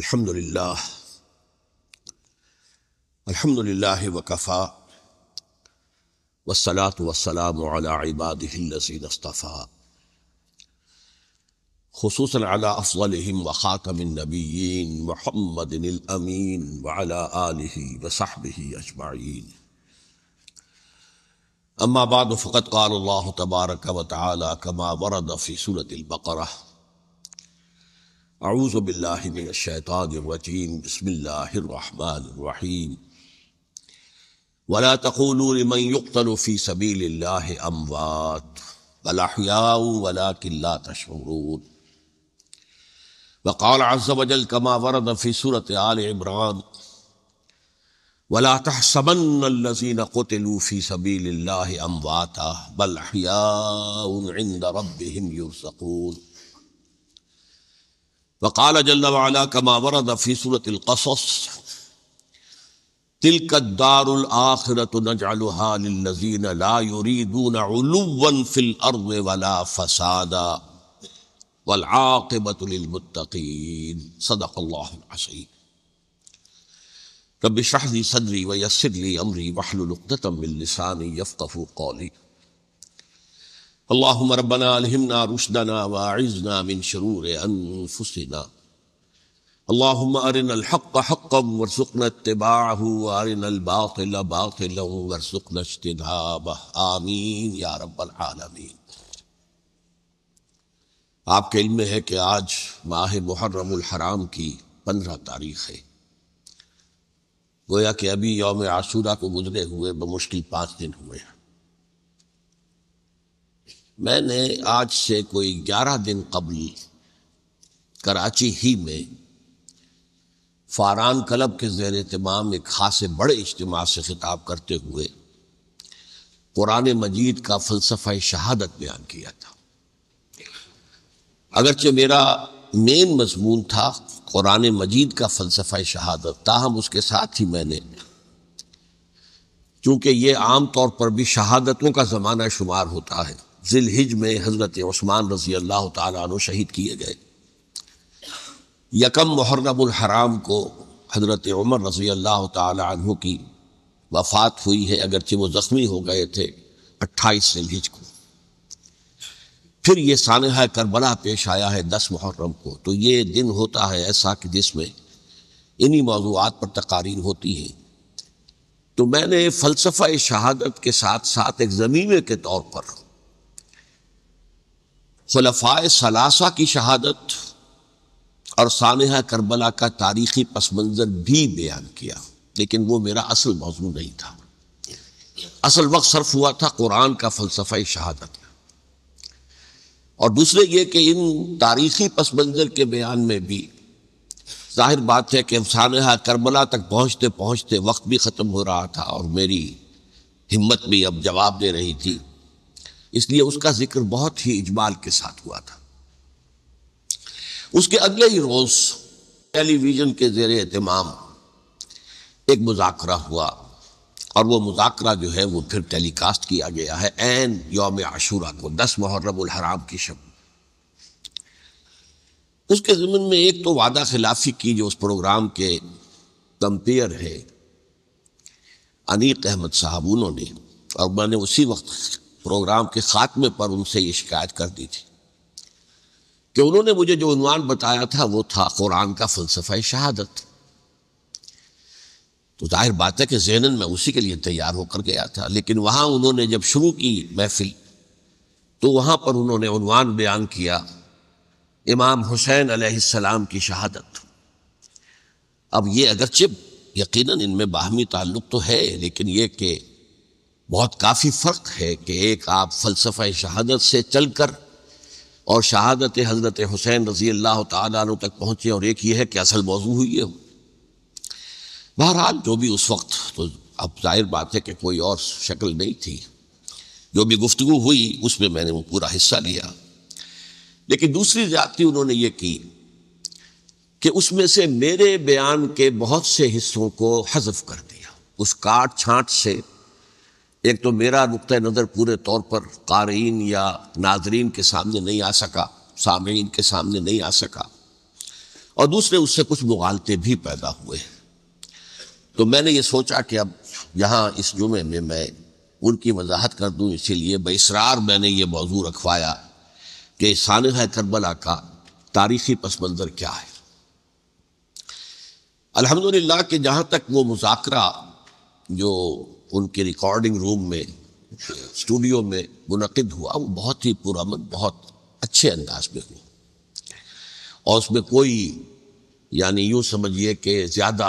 الحمد لله الحمد لله وكفى والصلاة والسلام على عباده الذين اصطفى خصوصا على أفضلهم وخاتم النبيين محمد الأمين وعلى آله وصحبه أجمعين أما بعد فقد قال الله تبارك وتعالى كما ورد في سورة البقرة أعوذ بالله من الشيطان الرجيم بسم الله الرحمن الرحيم ولا تقولوا لمن يقتل في سبيل الله أموات بل أحياء ولكن لا تشعرون وقال عز وجل كما ورد في سورة آل عمران ولا تحسبن الذين قتلوا في سبيل الله أمواتا بل أحياء عند ربهم يرزقون वकाल जल्ला वाला कमा वरद फ़ीसरतलकसस तिलक दारखरत नजालुहालजीन लायुरीदून फिल अर्द वाला फ़सादा वलाक़बतुलमतकीन सदक़ल्लासी रब शाहरी सदरी वयसरली अमरी वहलुलतमिलसानी यफ़्तफ़ू कौली अल्लाह रबना अलहमना रुशदना वाइजना मिन शरूर अनफुसना अल्लाहुम अरिन हक़ हक़म वरसुकन तबाहु अरिन बातिल बातिल वरसुकन इज्तिनाब आमीन या रब्बल आलमीन आपके इल्म में है कि आज माह मुहर्रमुल हराम की पंद्रह तारीख है गोया कि अभी यौम आशूरा को गुजरे हुए बमुश्किल पाँच दिन हुए हैं मैंने आज से कोई ग्यारह दिन कबल कराची ही में फारान क्लब के जेर तमाम एक खास बड़े इज्तम से खिताब करते हुए कुरान मजीद का फलसफा शहादत बयान किया था अगरचे मेरा मेन मजमून था कुरान मजीद का फलसफा शहादत ताहम उसके साथ ही मैंने चूँकि ये आम तौर पर भी शहादतों का ज़माना शुमार होता है जिलहिज में हज़रत उस्मान रजी अल्लाह तु शहीद किए गए यकम हराम को हज़रत उमर रजी अल्लाह तु की वफ़ात हुई है अगरचि वो ज़ख्मी हो गए थे अट्ठाईस जिलहिज को फिर ये सानहा करबला पेश आया है दस मुहर्रम को तो ये दिन होता है ऐसा कि जिसमें इन्हीं मौजूद पर तकारीर होती हैं तो मैंने फ़लसफ़ा शहादत के साथ साथ एक ज़मीमे के तौर पर खलफा सलासा की शहादत और सानहा करबला का तारीखी पस मंज़र भी बयान किया लेकिन वो मेरा असल मौजू नहीं था असल वक्त सर्फ हुआ था कुरान का फलसफा शहादत और दूसरे ये कि इन तारीखी पस मंज़र के बयान में भी जाहिर बात है कि सानहा करबला तक पहुँचते पहुँचते वक्त भी ख़त्म हो रहा था और मेरी हिम्मत भी अब जवाब दे रही थी इसलिए उसका जिक्र बहुत ही इजमाल के साथ हुआ था उसके अगले ही रोज टेलीविज़न के जेर एहतमाम एक मुजाकरा हुआ और वो मुजाकरा जो है वो फिर टेलीकास्ट किया गया है एन योम आशूरा को दस मुहर्रम हराम की शब उसके जमन में एक तो वादा खिलाफी की जो उस प्रोग्राम के तम्पेयर है अनीक अहमद साहब उन्होंने और मैंने उसी वक्त प्रोग्राम के ख़ात्मे पर उनसे ये शिकायत कर दी थी कि उन्होंने मुझे जो उनवान बताया था वो था कुरान का फलसफा शहादत तो जाहिर बात है कि जहनन में उसी के लिए तैयार होकर गया था लेकिन वहाँ उन्होंने जब शुरू की महफिल तो वहाँ पर उन्होंने उनवान बयान किया इमाम हुसैन अलैहिस्सलाम की शहादत अब ये अगरचि यकीनन इनमें बाहमी ताल्लुक तो है लेकिन ये कि बहुत काफ़ी फ़र्क है कि एक आप फ़लसफ़ा शहादत से चल कर और शहादत हज़रत हुसैन रज़ी अल्लाह तु तक पहुँचे और एक ये है कि असल मौजू हुई है बहरहाल जो भी उस वक्त तो अब जाहिर बात है कि कोई और शक्ल नहीं थी जो भी गुफ्तु हुई उसमें मैंने वो पूरा हिस्सा लिया लेकिन दूसरी जाति उन्होंने ये की कि उसमें से मेरे बयान के बहुत से हिस्सों को हजफ कर दिया उस काट छाँट से एक तो मेरा नुक़ नज़र पूरे तौर पर क़ारीन या नाजरीन के सामने नहीं आ सका सामीन के सामने नहीं आ सका और दूसरे उससे कुछ मुगालते भी पैदा हुए तो मैंने ये सोचा कि अब यहाँ इस जुमे में मैं उनकी वजाहत कर दूँ इसीलिए बसरार मैंने ये मौजू रखवाया कि सान करबला का तारीखी पस मंज़र क्या है अलहमदिल्ला के जहाँ तक वो मुजाकर जो उनके रिकॉर्डिंग रूम में स्टूडियो में मुनद हुआ वो बहुत ही पुरमन बहुत अच्छे अंदाज में हुआ और उसमें कोई यानी यूँ समझिए कि ज़्यादा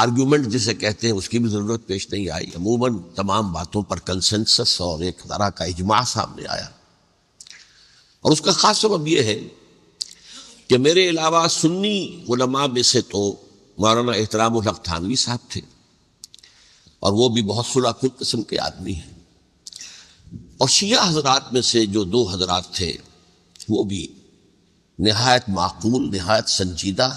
आर्ग्यूमेंट जिसे कहते हैं उसकी भी ज़रूरत पेश नहीं आई अमूमन तमाम बातों पर कंसेंसस और एक तरह का इजमा सामने आया और उसका ख़ास सबब यह है कि मेरे अलावा सुन्नी उलमा में से तो मौलाना एहतराम थानवी साहब थे और वो भी बहुत सुलाखुल किस्म के आदमी हैं और शिया हजरात में से जो दो हजरात थे वो भी नहायत माकूल नहायत संजीदा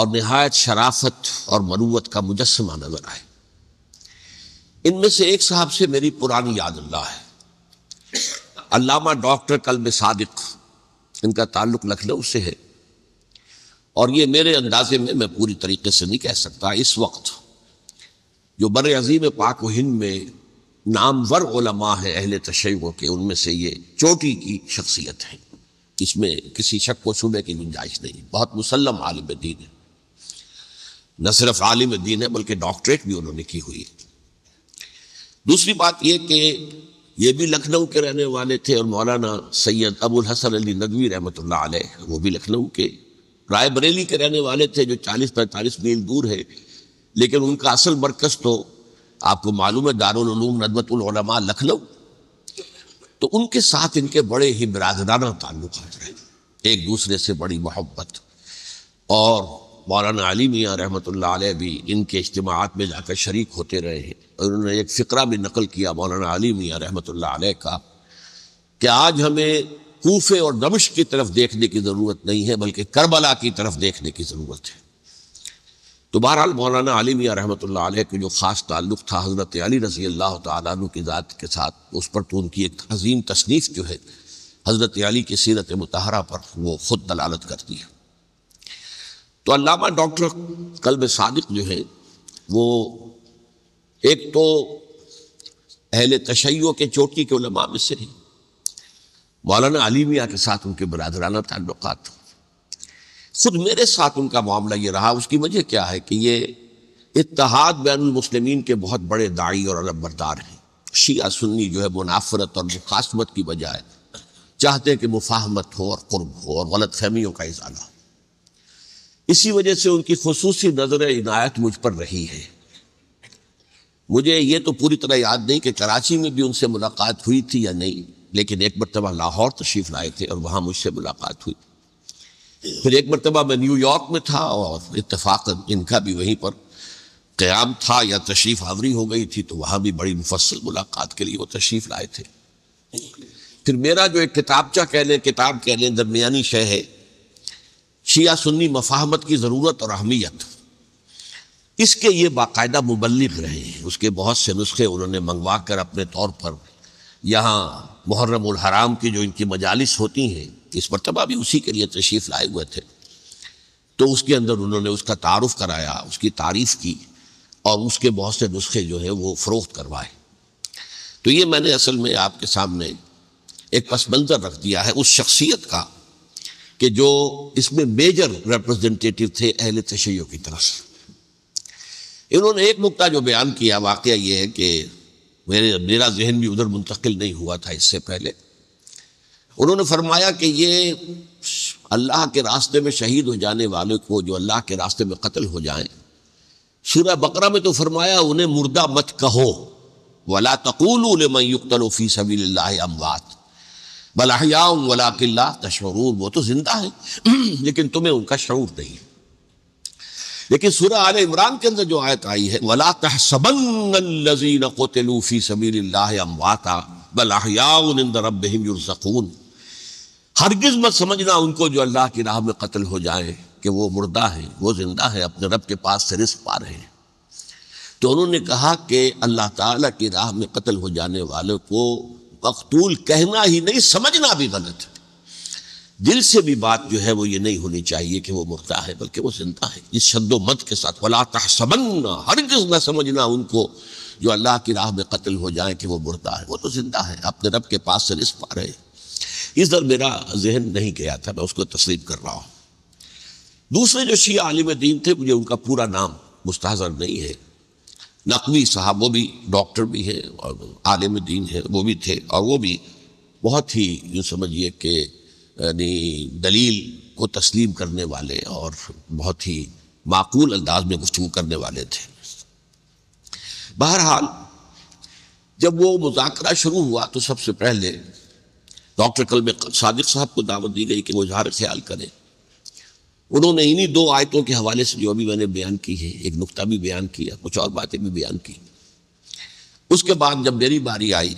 और नहायत शराफत और मरूत का मुजस्मा नजर आए इनमें से एक साहब से मेरी पुरानी याद अल्लाह है अलामा डॉक्टर कलम सादिक इनका ताल्लुक लखनऊ से है और ये मेरे अंदाजे में मैं पूरी तरीके से नहीं कह सकता इस वक्त जो बर अजीम पाक हिंद में नामवर ओलमा है अहल तशयों के उनमें से ये चोटी की शख्सियत है इसमें किसी शक को सुबह की गुंजाइश नहीं बहुत मुसलम आलम दीन है न सिर्फ आलिम दीन है बल्कि डॉक्टरेट भी उन्होंने की हुई है दूसरी बात यह कि ये भी लखनऊ के रहने वाले थे और मौलाना सैयद अबुल हसन अली नदवी रहमत वो भी लखनऊ के रायबरेली के रहने वाले थे जो चालीस पैंतालीस मील दूर है लेकिन उनका असल मरकज तो आपको मालूम है दारूम नदमतुलमा लखनऊ तो उनके साथ इनके बड़े ही बिरादराना ताल्लुक रहे एक दूसरे से बड़ी मोहब्बत और मौलाना अली मियाँ रहमत भी इनके इज्तमात में जाकर शरीक होते रहे हैं और उन्होंने एक फ़िक्रा भी नकल किया मौलाना अली मियाँ रहमत का कि आज हमें कोफे और दमिश की तरफ देखने की ज़रूरत नहीं है बल्कि करबला की तरफ देखने की ज़रूरत है तो बहरहाल मौलाना आलिमिया मियाँ रहमत के जो ख़ास ताल्लुक़ था हज़रत अली रज़ी अल्लाह तु की ज़ात के साथ उस पर तो उनकी एक हजीम तसनीफ़ जो है हज़रत अली की सीरत मतहरा पर वो ख़ुद दलालत करती है तो अलामा डॉक्टर कल्ब सदक जो है वो एक तो अहल तशैयों के चोटी के उलमा में से हैं मौलाना अली मियाँ के साथ उनके बरदराना ताल्लुक़ खुद मेरे साथ उनका मामला ये रहा उसकी वजह क्या है कि ये इतिहाद बैन मुस्लिमीन के बहुत बड़े दाई और अलबरदार हैं शिया सुन्नी जो है मुनाफरत और मुखासमत की बजाय चाहते हैं कि मुफाहमत हो और कुर्ब हो और गलत फहमियों का इजाला हो इसी वजह से उनकी खसूस नज़र इनायत मुझ पर रही है मुझे ये तो पूरी तरह याद नहीं कि कराची में भी उनसे मुलाकात हुई थी या नहीं लेकिन एक मरतबा लाहौर तशरीफ़ लाए थे और वहाँ मुझसे मुलाकात हुई फिर एक मरतबा मैं न्यूयॉर्क में था और इतफाक इनका भी वहीं पर क़्याम था या तशरीफ़ आवरी हो गई थी तो वहाँ भी बड़ी मुफसल मुलाकात के लिए वो तशरीफ़ लाए थे फिर मेरा जो एक किताबचा कह लें किताब कह लें दरमियानी शह है शिया सुन्नी मफाहमत की ज़रूरत और अहमियत इसके ये बाकायदा मुबलिक रहे हैं उसके बहुत से नुस्खे उन्होंने मंगवा कर अपने तौर पर यहाँ मुहर्रम हराम की जो इनकी मजालिस होती हैं इस मरतबा भी उसी के लिए तशरीफ़ लाए हुए थे तो उसके अंदर उन्होंने उसका तारफ़ कराया उसकी तारीफ़ की और उसके बहुत से नुस्खे जो है वो फ़रोख्त करवाए तो ये मैंने असल में आपके सामने एक पस मंज़र रख दिया है उस शख्सियत का कि जो इसमें मेजर रिप्रजेंटेटिव थे अहल तशैयों की तरफ से इन्होंने एक नुकता जो बयान किया वाक़ ये है कि मेरे मेरा जहन भी उधर मुंतकिल नहीं हुआ था इससे पहले उन्होंने फरमाया कि ये अल्लाह के रास्ते में शहीद हो जाने वाले को जो अल्लाह के रास्ते में कत्ल हो जाए शुरा बकरा में तो फरमाया उन्हें मुर्दा मत कहो वला तकुल युक्तलफ़ी सबी अमवात बलाहिया वला किला तशरूर वो तो जिंदा है लेकिन तुम्हें उनका शरूर नहीं है लेकिन सूर्य आल इमरान के अंदर जो आयत आई है वला तहसबन कोतलूफ़ी सबील अमवाता बलाहिया रब हरगिज मत समझना उनको जो अल्लाह की राह में कत्ल हो जाए कि वो मुर्दा है वो जिंदा है अपने रब के पास से रिस्क पा रहे हैं तो उन्होंने कहा कि अल्लाह ताला की राह में कत्ल हो जाने वाले को मकतूल कहना ही नहीं समझना भी गलत है दिल से भी बात जो है वो ये नहीं होनी चाहिए कि वो मुर्दा है बल्कि वो जिंदा है इस मत के साथ वला हर किस न समझना उनको जो अल्लाह की राह में कत्ल हो जाए कि वो मुर्दा है वो तो जिंदा है अपने रब के पास से रिस्क पा रहे हैं इस दर मेरा जहन नहीं गया था मैं उसको तस्लीम कर रहा हूँ दूसरे जो शी आलिम दीन थे मुझे उनका पूरा नाम मुस्तर नहीं है नकवी साहब वो भी डॉक्टर भी हैं और आलिम दीन है वो भी थे और वो भी बहुत ही यूँ समझिए कि यानी दलील को तस्लीम करने वाले और बहुत ही माकूल अंदाज में गुफ्तु करने वाले थे बहरहाल जब वो मुजाकरा शुरू हुआ तो सबसे पहले डॉक्टर कलम सादिक साहब को दावत दी गई कि वो इजहार ख्याल करें उन्होंने इन्हीं दो आयतों के हवाले से जो अभी मैंने बयान की है एक नुकता भी बयान किया कुछ और बातें भी बयान की उसके बाद जब मेरी बारी आई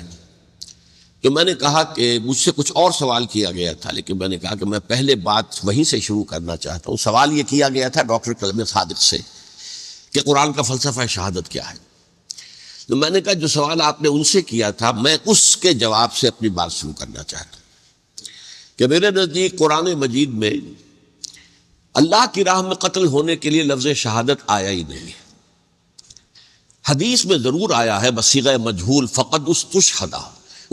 तो मैंने कहा कि मुझसे कुछ और सवाल किया गया था लेकिन मैंने कहा कि मैं पहले बात वहीं से शुरू करना चाहता हूँ सवाल ये किया गया था डॉक्टर कलम सादिक से कि कुरान का फलसफा शहादत क्या है तो मैंने कहा जो सवाल आपने उनसे किया था मैं उसके जवाब से अपनी बात शुरू करना चाहता हूँ कि मेरे नज़दीक कुरान मजीद में अल्लाह की राह में कत्ल होने के लिए लफ्ज़ शहादत आया ही नहीं हदीस में ज़रूर आया है बसीग मजहूल फ़कत उस तुशहदा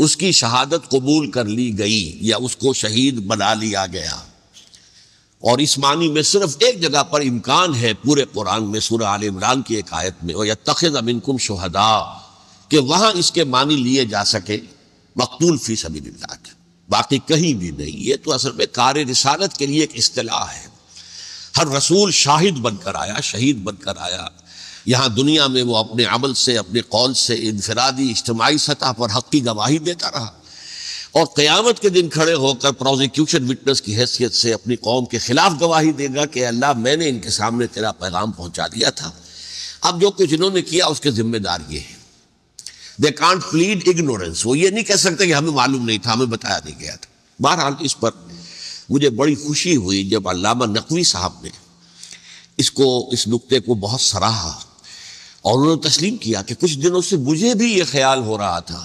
उसकी शहादत कबूल कर ली गई या उसको शहीद बना लिया गया और इस मानी में सिर्फ एक जगह पर इम्कान है पूरे कुरान में सूर्य आल इमरान की एक आयत में और या तखद अमिनकुम शहदा कि वहाँ इसके मानी लिए जा सके मकतूल फीस अभी के बाकी कहीं भी नहीं ये तो असल में कार रिसालत के लिए एक असलाह है हर रसूल शाहिद बनकर आया शहीद बनकर आया यहाँ दुनिया में वो अपने अमल से अपने कौल से इनफरादी इज्तमाही सतह पर हक की गवाही देता रहा और क़यामत के दिन खड़े होकर प्रोजिक्यूशन विटनेस की हैसियत से अपनी कौम के खिलाफ गवाही देगा कि अल्लाह मैंने इनके सामने तेरा पैगाम पहुंचा दिया था अब जो कुछ इन्होंने किया उसके जिम्मेदार ये है दे कॉन्ट प्लीड इग्नोरेंस वो ये नहीं कह सकते कि हमें मालूम नहीं था हमें बताया नहीं गया था बहरहाल इस पर मुझे बड़ी खुशी हुई जब अलामा नकवी साहब ने इसको इस नुकते को बहुत सराहा और उन्होंने तस्लीम किया कि कुछ दिनों से मुझे भी ये ख्याल हो रहा था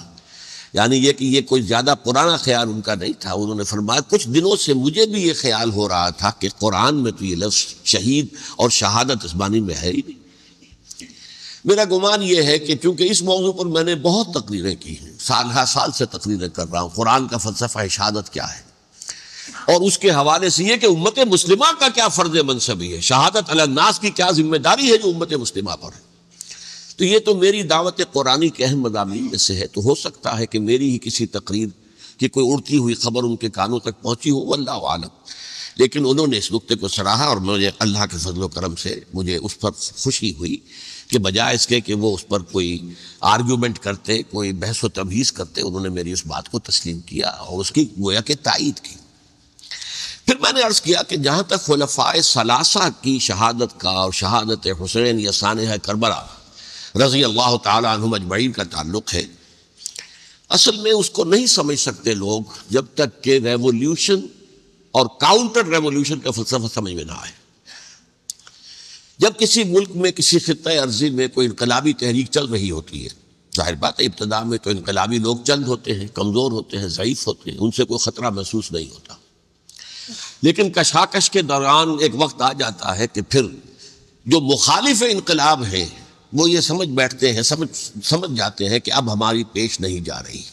यानी ये कि ये कोई ज़्यादा पुराना ख्याल उनका नहीं था उन्होंने फरमाया कुछ दिनों से मुझे भी ये ख्याल हो रहा था कि कुरान में तो ये लफ्ज़ शहीद और शहादत इस बानी में है ही नहीं मेरा गुमान ये है कि चूंकि इस मौजू पर मैंने बहुत तकरीरें की हैं साल हर साल से तकरीरें कर रहा हूँ कुरान का फलसफा शहादत क्या है और उसके हवाले से यह कि उम्मत मुस्लिमा का क्या फ़र्ज मनसबी है शहादत अलनास की क्या जिम्मेदारी है जो उम्मत मुस्लिमा पर है तो ये तो मेरी दावत कुरानी के अहम मजामी में से है तो हो सकता है कि मेरी ही किसी तकरीर की कोई उड़ती हुई खबर उनके कानों तक पहुंची हो वल्लाह आलम लेकिन उन्होंने इस नुकते को सराहा और मुझे अल्लाह के फजल करम से मुझे उस पर खुशी हुई कि बजाय इसके कि वो उस पर कोई आर्ग्यूमेंट करते कोई बहस व तमीज़ करते उन्होंने मेरी उस बात को तस्लीम किया और उसकी गोया के तायद की फिर मैंने अर्ज़ किया कि जहाँ तक खलफा सलासा की शहादत का और शहादत हुसैन या सान करबरा रजी अल्लाह तुम अजमैन का ताल्लुक है असल में उसको नहीं समझ सकते लोग जब तक के रेवोल्यूशन और काउंटर रेवोल्यूशन का फलसफा समझ में ना आए जब किसी मुल्क में किसी खत्े अर्जी में कोई इनकलाबी तहरीक चल रही होती है जाहिर बात है इब्तदा में तो इनकलाबी लोग चंद होते हैं कमज़ोर होते हैं ज़यीफ़ होते हैं उनसे कोई ख़तरा महसूस नहीं होता लेकिन कशाकश के दौरान एक वक्त आ जाता है कि फिर जो मुखालिफ इनकलाब हैं वो ये समझ बैठते हैं समझ समझ जाते हैं कि अब हमारी पेश नहीं जा रही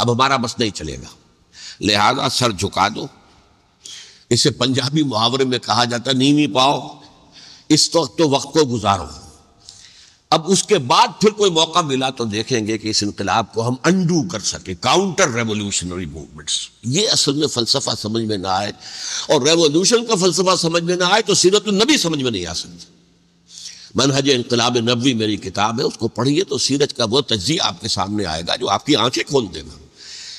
अब हमारा बस नहीं चलेगा लिहाजा सर झुका दो इसे पंजाबी मुहावरे में कहा जाता नीवी पाओ इस तो, तो वक्त को गुजारो अब उसके बाद फिर कोई मौका मिला तो देखेंगे कि इस इनकलाब को हम अंडू कर सके काउंटर रेवोल्यूशनरी मूवमेंट्स ये असल में फलसफा समझ में ना आए और रेवोल्यूशन का फलसफा समझ में ना आए तो सीरत नबी समझ में नहीं आ सकती मनहज इनकलाब नबी मेरी किताब है उसको पढ़िए तो सीरत का वह तजी आपके सामने आएगा जो आपकी आंखें खोल देगा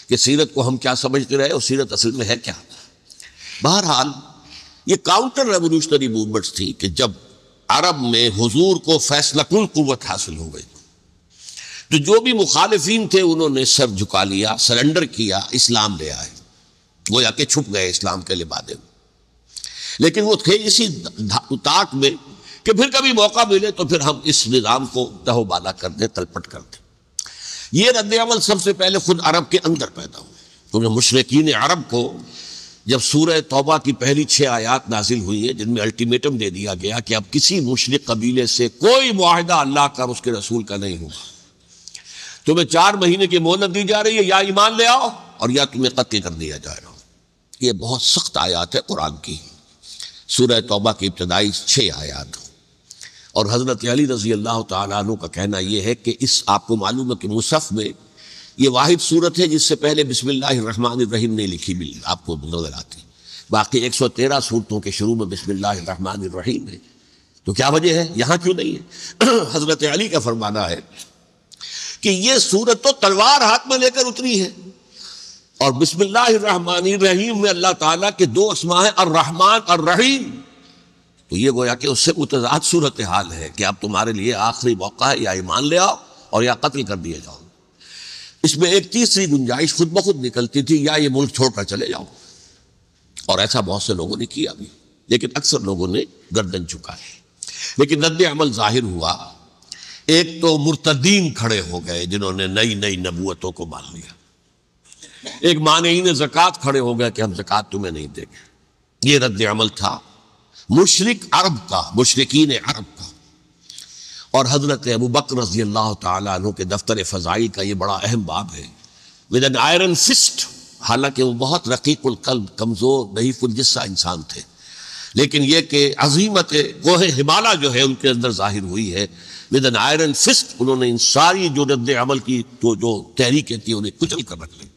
कि सीरत को हम क्या समझते रहे और सीरत असल में है क्या बहरहाल ये काउंटर रेवोल्यूशनरी मूवमेंट्स थी कि जब अरब में हजूर को फैसला कुल कुत हासिल हो गई तो जो भी मुखालफी थे उन्होंने सर झुका लिया सरेंडर किया इस्लाम ले आए वो जाके छुप गए इस्लाम के लिबादे में लेकिन वो थे इसी ताक में कि फिर कभी मौका मिले तो फिर हम इस निज़ाम को तहोबाला कर दें तलपट कर दें रद्द अमल सबसे पहले खुद अरब के अंदर पैदा हुए क्योंकि मुशरकिन अरब को जब सूर्य तोबा की पहली छः आयात नाजिल हुई है जिनमें अल्टीमेटम दे दिया गया कि अब किसी मुशरक कबीले से कोई माहदा अल्लाह का उसके रसूल का नहीं हुआ तुम्हें चार महीने की मोहलत दी जा रही है या ईमान ले आओ और या तुम्हें कत्ल कर दिया जा हो ये बहुत सख्त आयात है कुरान की सूर्य तोबा की इब्तदाई छः आयात हो और हज़रत अली रजी अल्लाह तु का कहना यह है कि इस आपको मालूम है कि मुसफ़ में ये वाहिद सूरत है जिससे पहले बिसमीम ने लिखी मिली आपको नजर आती बाकी एक सौ तेरह सूरतों के शुरू में बिसमीम है तो क्या वजह है यहाँ क्यों नहीं है हज़रत अली का फरमाना है कि ये सूरत तो तलवार हाथ में लेकर उतरी है और रहीम में अल्लाह ताला के दो असमा हैं और रहमान और रहीम तो ये गोया कि उससे मुतजाद सूरत हाल है कि अब तुम्हारे लिए आखिरी मौका है या ईमान ले आओ और या कत्ल कर दिए जाओ इसमें एक तीसरी गुंजाइश खुद ब खुद निकलती थी या ये मुल्क छोड़कर चले जाओ और ऐसा बहुत से लोगों ने किया भी लेकिन अक्सर लोगों ने गर्दन चुका है लेकिन रद्द अमल जाहिर हुआ एक तो मुर्तदीन खड़े हो गए जिन्होंने नई नई नबूतों को मान लिया एक ने जक़ात खड़े हो गए कि हम जक़ात तुम्हें नहीं देंगे ये रद्द अमल था मुशरक अरब का मुशरकिन अरब का और हजरत अबू बकर रजी अल्लाह तु के दफ्तर फ़जाई का ये बड़ा अहम बाब है विद एन आयरन फिस्ट हालांकि वो बहुत रकीकुल कमज़ोर नहीं इंसान थे लेकिन यह कि अजीमत गोह हिमालय जो है उनके अंदर जाहिर हुई है विद एन आयरन फिस्ट उन्होंने इन सारी जो रद्द अमल की जो जो तहरीकें थी उन्हें कुचल कर रख ली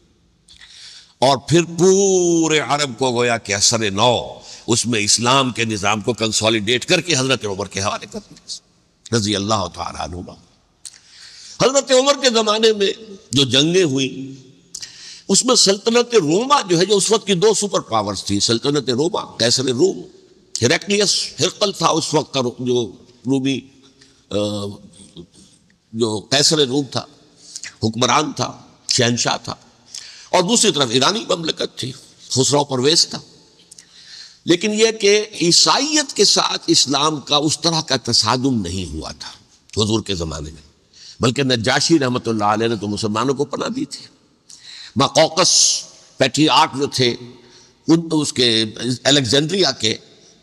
और फिर पूरे अरब को गोया कि असर नौ उसमें इस्लाम के निज़ाम को कंसोलिडेट करके हज़रत उमर के हवाले कर रजी अल्लाह तुमा हज़रत उमर के ज़माने में जो जंगें हुई उसमें सल्तनत रोमा जो है जो उस वक्त की दो सुपर पावर्स थी सल्तनत रोमा कैसर रोम हिरकलियस हिरकल था उस वक्त का जो रूमी जो कैसर रूम था हुक्मरान था शहनशाह था और दूसरी तरफ ईरानी ममलकत थी खुसरा परवेज था लेकिन यह कि ईसाइत के साथ इस्लाम का उस तरह का तसादम नहीं हुआ था हजूर के ज़माने में बल्कि नजाशी रहमत ने तो मुसलमानों को पना दी थी मकौकस पैट्रियार्क जो थे उन उसके अलेक्जेंड्रिया के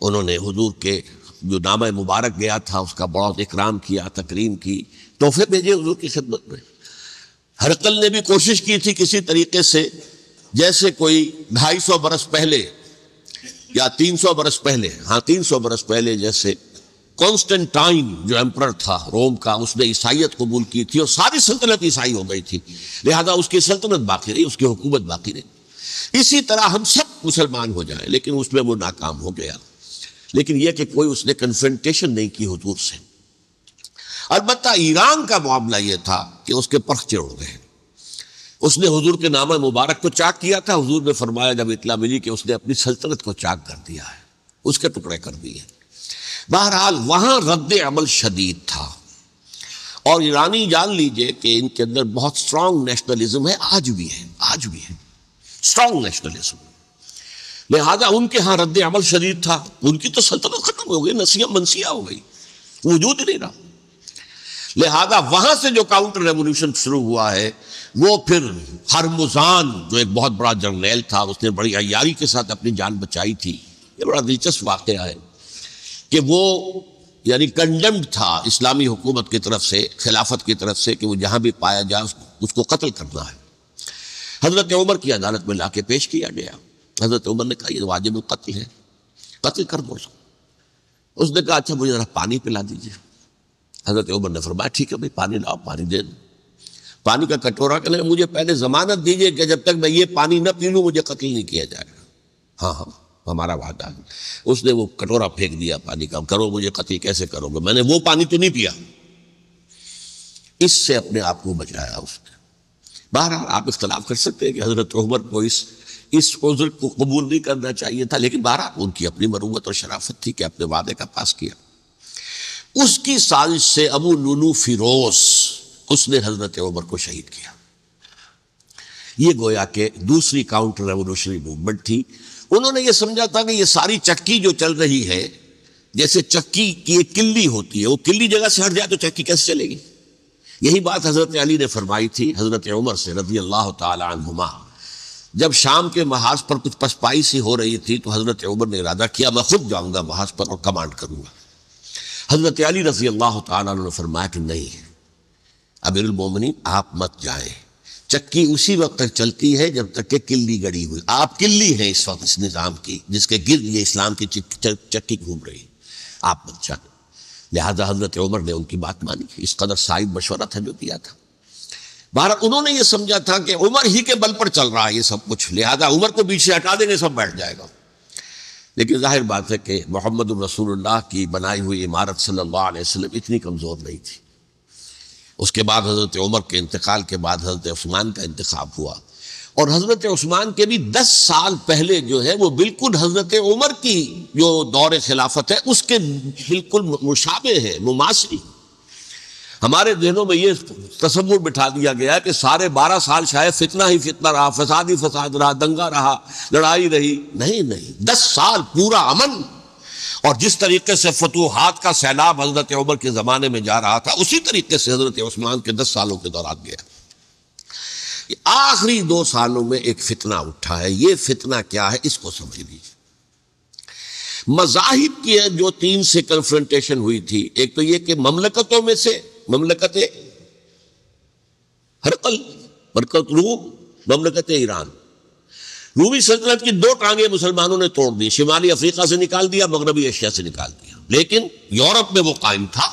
उन्होंने हजूर के जो नामा मुबारक गया था उसका बहुत इकराम किया तकरीम की तोहफे भेजे हजूर की खिदमत में हरकल ने भी कोशिश की थी किसी तरीके से जैसे कोई ढाई सौ बरस पहले या तीन सौ बरस पहले हाँ तीन सौ बरस पहले जैसे कॉन्स्टेंटाइन जो एम्प्रर था रोम का उसने ईसाइत कबूल की थी और सारी सल्तनत ईसाई हो गई थी लिहाजा उसकी सल्तनत बाकी रही उसकी हुकूमत बाकी रही इसी तरह हम सब मुसलमान हो जाए लेकिन उसमें वो नाकाम हो गया लेकिन यह कि कोई उसने कन्फ्रेंटेशन नहीं की हजूर से अलबत् ईरान का मामला यह था कि उसके पर्ख चिड़ गए उसने हजूर के नाम मुबारक को चाक किया था हजूर ने फरमाया जब इतला मिली कि उसने अपनी सल्तनत को चाक कर दिया है उसके टुकड़े कर दिए बहरहाल वहाँ रद्द अमल शदीद था और ईरानी जान लीजिए कि इनके अंदर बहुत स्ट्रांग नेशनलिज्म है आज भी है आज भी है स्ट्रांग नेशनलिज्म लिहाजा उनके यहाँ रद्द अमल शदीद था उनकी तो सल्तनत खत्म हो गई नसीहत मनसिया हो गई वजूद ही नहीं रहा लिहाजा वहां से जो काउंटर रेवोल्यूशन शुरू हुआ है वो फिर हरमुजान जो एक बहुत बड़ा जर्नैल था उसने बड़ी अयारी के साथ अपनी जान बचाई थी ये बड़ा दिलचस्प वाक़ है कि वो यानी कंडम्ड था इस्लामी हुकूमत की तरफ से खिलाफत की तरफ से कि वो जहाँ भी पाया जाए उसको, उसको कत्ल करना है हज़रत उमर की अदालत में ला के पेश किया गया हज़रत उमर ने कहा ये तो वाजिब कत्ल है कत्ल कर दो उसने कहा अच्छा मुझे ज़रा पानी पिला दीजिए हजरत उमर ने फरमाया ठीक है भाई पानी लाओ पानी दे पानी का कटोरा कहने मुझे पहले जमानत दीजिए कि जब तक मैं ये पानी न पी लूँ मुझे कत्ल नहीं किया जाएगा हाँ हाँ हमारा वादा है उसने वो कटोरा फेंक दिया पानी का करो मुझे कत्ल कैसे करोगे मैंने वो पानी तो नहीं पिया इससे अपने आप को बचाया उसने बहरहाल आप इख्तलाफ कर सकते हैं कि हजरत उमर को इस इस उज्र को कबूल नहीं करना चाहिए था लेकिन बहरहाल उनकी अपनी मरूमत और शराफत थी कि अपने वादे का पास किया उसकी साजिश से अबू लुलू फिरोज उसने हजरत उमर को शहीद किया ये गोया के दूसरी काउंटर रेवोल्यूशनरी मूवमेंट थी उन्होंने ये समझा था कि ये सारी चक्की जो चल रही है जैसे चक्की की एक किल्ली होती है वो किल्ली जगह से हट जाए तो चक्की कैसे चलेगी यही बात हजरत अली ने फरमाई थी हजरत उमर से रजी अल्लाह तुमा जब शाम के महाज पर कुछ पसपाई सी हो रही थी तो हजरत उमर ने इरादा किया मैं खुद जाऊंगा महाज पर और कमांड करूंगा हजरत अली रजी अल्लाह तुमने फरमाया कि नहीं अमीरमिन आप मत जाए चक्की उसी वक्त तक चलती है जब तक कि किल्ली गड़ी हुई आप किल्ली हैं इस वक्त इस निज़ाम की जिसके गिर्द ये इस्लाम की चक्की घूम रही आप मत जाए लिहाजा हजरत उमर ने उनकी बात मानी इस कदर साहिब मशवरा था जो दिया था भारत उन्होंने ये समझा था कि उमर ही के बल पर चल रहा है ये सब कुछ लिहाजा उमर को बीच से हटा देंगे सब बैठ जाएगा लेकिन जाहिर बात है कि मोहम्मद रसूलुल्लाह की बनाई हुई इमारत सल्लल्लाहु अलैहि वसल्लम इतनी कमज़ोर नहीं थी उसके बाद हज़रत उमर के इंतकाल के बाद हज़रत उस्मान का इंतखब हुआ और हज़रत उस्मान के भी दस साल पहले जो है वो बिल्कुल हज़रत उमर की जो दौर खिलाफत है उसके बिल्कुल मुशाबे है मुमासरी है हमारे जहनों में ये तस्वुर बिठा दिया गया कि सारे बारह साल शायद फितना ही फितना रहा फसाद ही फसाद रहा दंगा रहा लड़ाई रही नहीं नहीं दस साल पूरा अमन और जिस तरीके से फतूहत का सैलाब हजरत उमर के ज़माने में जा रहा था उसी तरीके से हजरत उस्मान के दस सालों के दौरान गया आखिरी दो सालों में एक फितना उठा है ये फितना क्या है इसको समझ लीजिए मजाहिब की जो तीन से कन्फ्रंटेशन हुई थी एक तो ये कि ममलकतों में से ममलकत हरकल मरकत रूम ममलकत ईरान रूबी सल्तनत की दो टांगे मुसलमानों ने तोड़ दी शिमाली अफ्रीका से निकाल दिया मगरबी एशिया से निकाल दिया लेकिन यूरोप में वो कायम था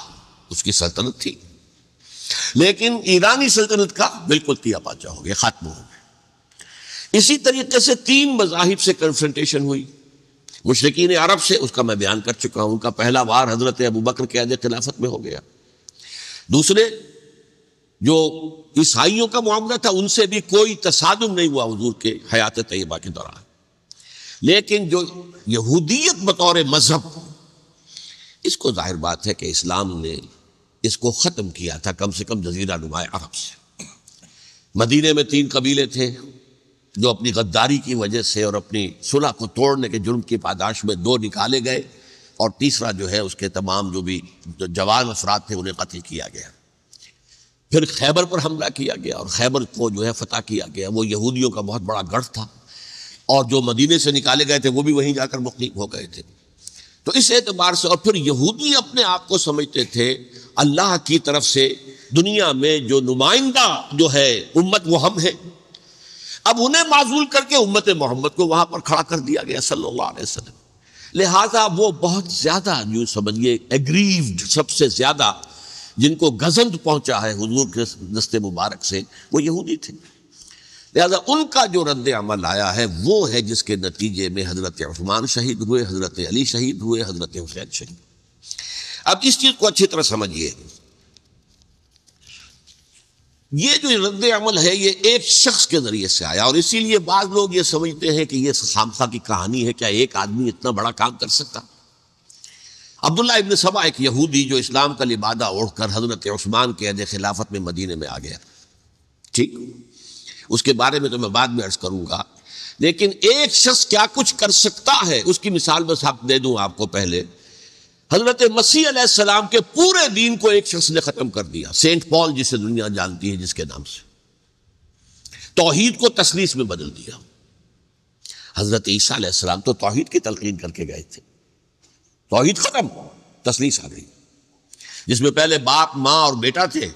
उसकी सल्तनत थी लेकिन ईरानी सल्तनत का बिल्कुल तिया पाचा हो गया ख़त्म हो गया इसी तरीके से तीन मजाहिब से कन्फ्रेंटेशन हुई मुशरकिन अरब से उसका मैं बयान कर चुका हूं उनका पहला वार हजरत अबू बकर के खिलाफत में हो गया दूसरे जो ईसाइयों का मामला था उनसे भी कोई तसादम नहीं हुआ हजूर के हयात तयबा के दौरान लेकिन जो यहूदियत बतौर मजहब इसको जाहिर बात है कि इस्लाम ने इसको ख़त्म किया था कम से कम जजीरा नुमाए अरब से मदीने में तीन कबीले थे जो अपनी गद्दारी की वजह से और अपनी सुलह को तोड़ने के जुर्म की पादाश में दो निकाले गए और तीसरा जो है उसके तमाम जो भी जो जवान अफराद थे उन्हें कत्ल किया गया फिर खैबर पर हमला किया गया और खैबर को जो है फतह किया गया वो यहूदियों का बहुत बड़ा गढ़ था और जो मदीने से निकाले गए थे वो भी वहीं जाकर मुखलिफ हो गए थे तो इस एतबार से और फिर यहूदी अपने आप को समझते थे अल्लाह की तरफ से दुनिया में जो नुमाइंदा जो है उम्मत वो हम हैं अब उन्हें माजूल करके उम्मत मोहम्मद को वहां पर खड़ा कर दिया गया सल्लल्लाहु अलैहि वसल्लम लिहाजा वो बहुत ज़्यादा यूं समझिए एग्रीव्ड सबसे ज़्यादा जिनको गजंद पहुंचा है हुजूर के दस्ते मुबारक से वो यहूदी थे लिहाजा उनका जो रद्द अमल आया है वो है जिसके नतीजे में हज़रत उस्मान शहीद हुए हज़रत अली शहीद हुए हज़रत हुसैन शहीद अब इस चीज़ को अच्छी तरह समझिए ये जो रद्द अमल है ये एक शख्स के ज़रिए से आया और इसीलिए बाद लोग ये समझते हैं कि ये खामखा की कहानी है क्या एक आदमी इतना बड़ा काम कर सकता अब्दुल्ला इबन सबा एक यहूदी जो इस्लाम का लिबादा ओढ़कर हज़रत उस्मान के अद खिलाफत में मदीने में आ गया ठीक उसके बारे में तो मैं बाद में अर्ज़ करूंगा लेकिन एक शख्स क्या कुछ कर सकता है उसकी मिसाल बस आप दे दूँ आपको पहले हजरत मसीह सलाम के पूरे दीन को एक शख्स ने खत्म कर दिया सेंट पॉल जिसे दुनिया जानती है जिसके नाम से तोहहीद को तसलीस में बदल दिया हजरत ईसा सलाम तो तोहहीद की तलकीन करके गए थे तोहहीद खत्म तसलीस आ गई जिसमें पहले बाप माँ और बेटा थे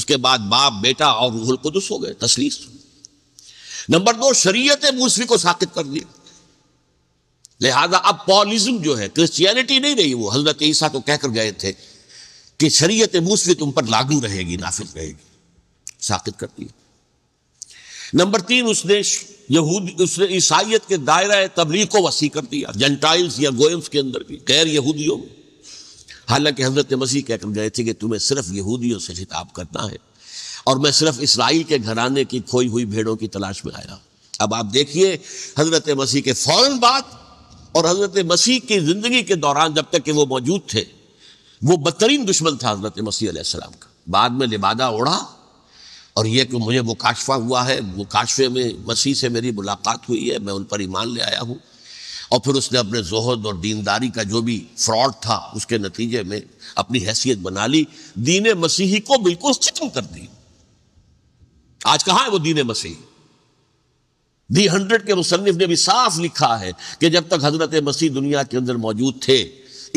उसके बाद बाप बेटा और रूहुल कुदस हो गए तसलीस नंबर दो शरीय मूसवी को साकित कर दिया लिहाजा अब पॉलिज्म जो है क्रिश्चियनिटी नहीं रही वो हजरत ईसा तो कहकर गए थे कि शरीयत मूसवी तुम पर लागू रहेगी नाफिज रहेगी साकित कर दिया नंबर तीन उसने यहूद उसने ईसाइत के दायरा तबलीग को वसी कर दिया जेंटाइल्स या गोयम्स के अंदर भी गैर यहूदियों में हालांकि हजरत मसीह कहकर गए थे कि तुम्हें सिर्फ यहूदियों से खिताब करना है और मैं सिर्फ इसराइल के घराने की खोई हुई भेड़ों की तलाश में आया अब आप देखिए हजरत मसीह के फौरन बाद और हज़रत मसीह की ज़िंदगी के दौरान जब तक कि वो मौजूद थे वो बदतरीन दुश्मन था हज़रत मसीह अलैहिस्सलाम का बाद में लिबादा ओढ़ा और यह कि मुझे वो काशफा हुआ है वो काशफे में मसीह से मेरी मुलाकात हुई है मैं उन पर ईमान ले आया हूँ और फिर उसने अपने जोहद और दीनदारी का जो भी फ्रॉड था उसके नतीजे में अपनी हैसियत बना ली दीन मसीही को बिल्कुल खत्म कर दी आज कहाँ है वो दीन मसीही दी हंड्रेड के मुसनफ ने भी साफ लिखा है कि जब तक हजरत मसीह दुनिया के अंदर मौजूद थे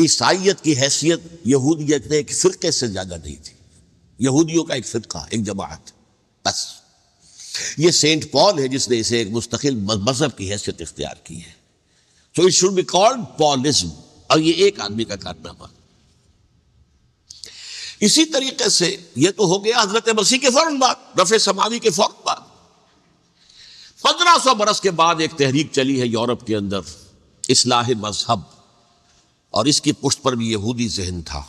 ईसाइत की हैसियत यहूदियत ने एक फ़िरके से ज़्यादा नहीं थी यहूदियों का एक फ़िरका एक जमात बस ये सेंट पॉल है जिसने इसे एक मुस्तकिल मजहब की हैसियत इख्तियार की है so it should be called Paulism और ये एक आदमी का कारनामा इसी तरीके से यह तो हो गया हजरत मसीह के फौरन बाद रफे समावी के फौरन बाद पंद्रह सौ बरस के बाद एक तहरीक चली है यूरोप के अंदर इसलाह मजहब और इसकी पुष्ट पर भी यहूदी जहन था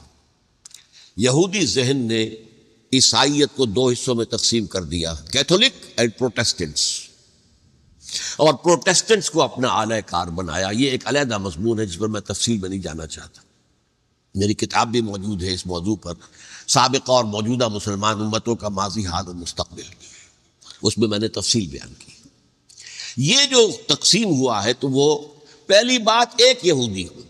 यहूदी जहन ने ईसाइत को दो हिस्सों में तकसीम कर दिया कैथोलिक एंड प्रोटेस्टेंट्स और प्रोटेस्टेंट्स को अपना आलय कार बनाया ये एक अलहदा मजमून है जिस पर मैं तफसील में नहीं जाना चाहता मेरी किताब भी मौजूद है इस मौजू पर सबका और मौजूदा मुसलमान उम्मतों का माजी हाल और मुस्तबिल उसमें मैंने तफसील बयान की ये जो तकसीम हुआ है तो वो पहली बात एक यहूदी हो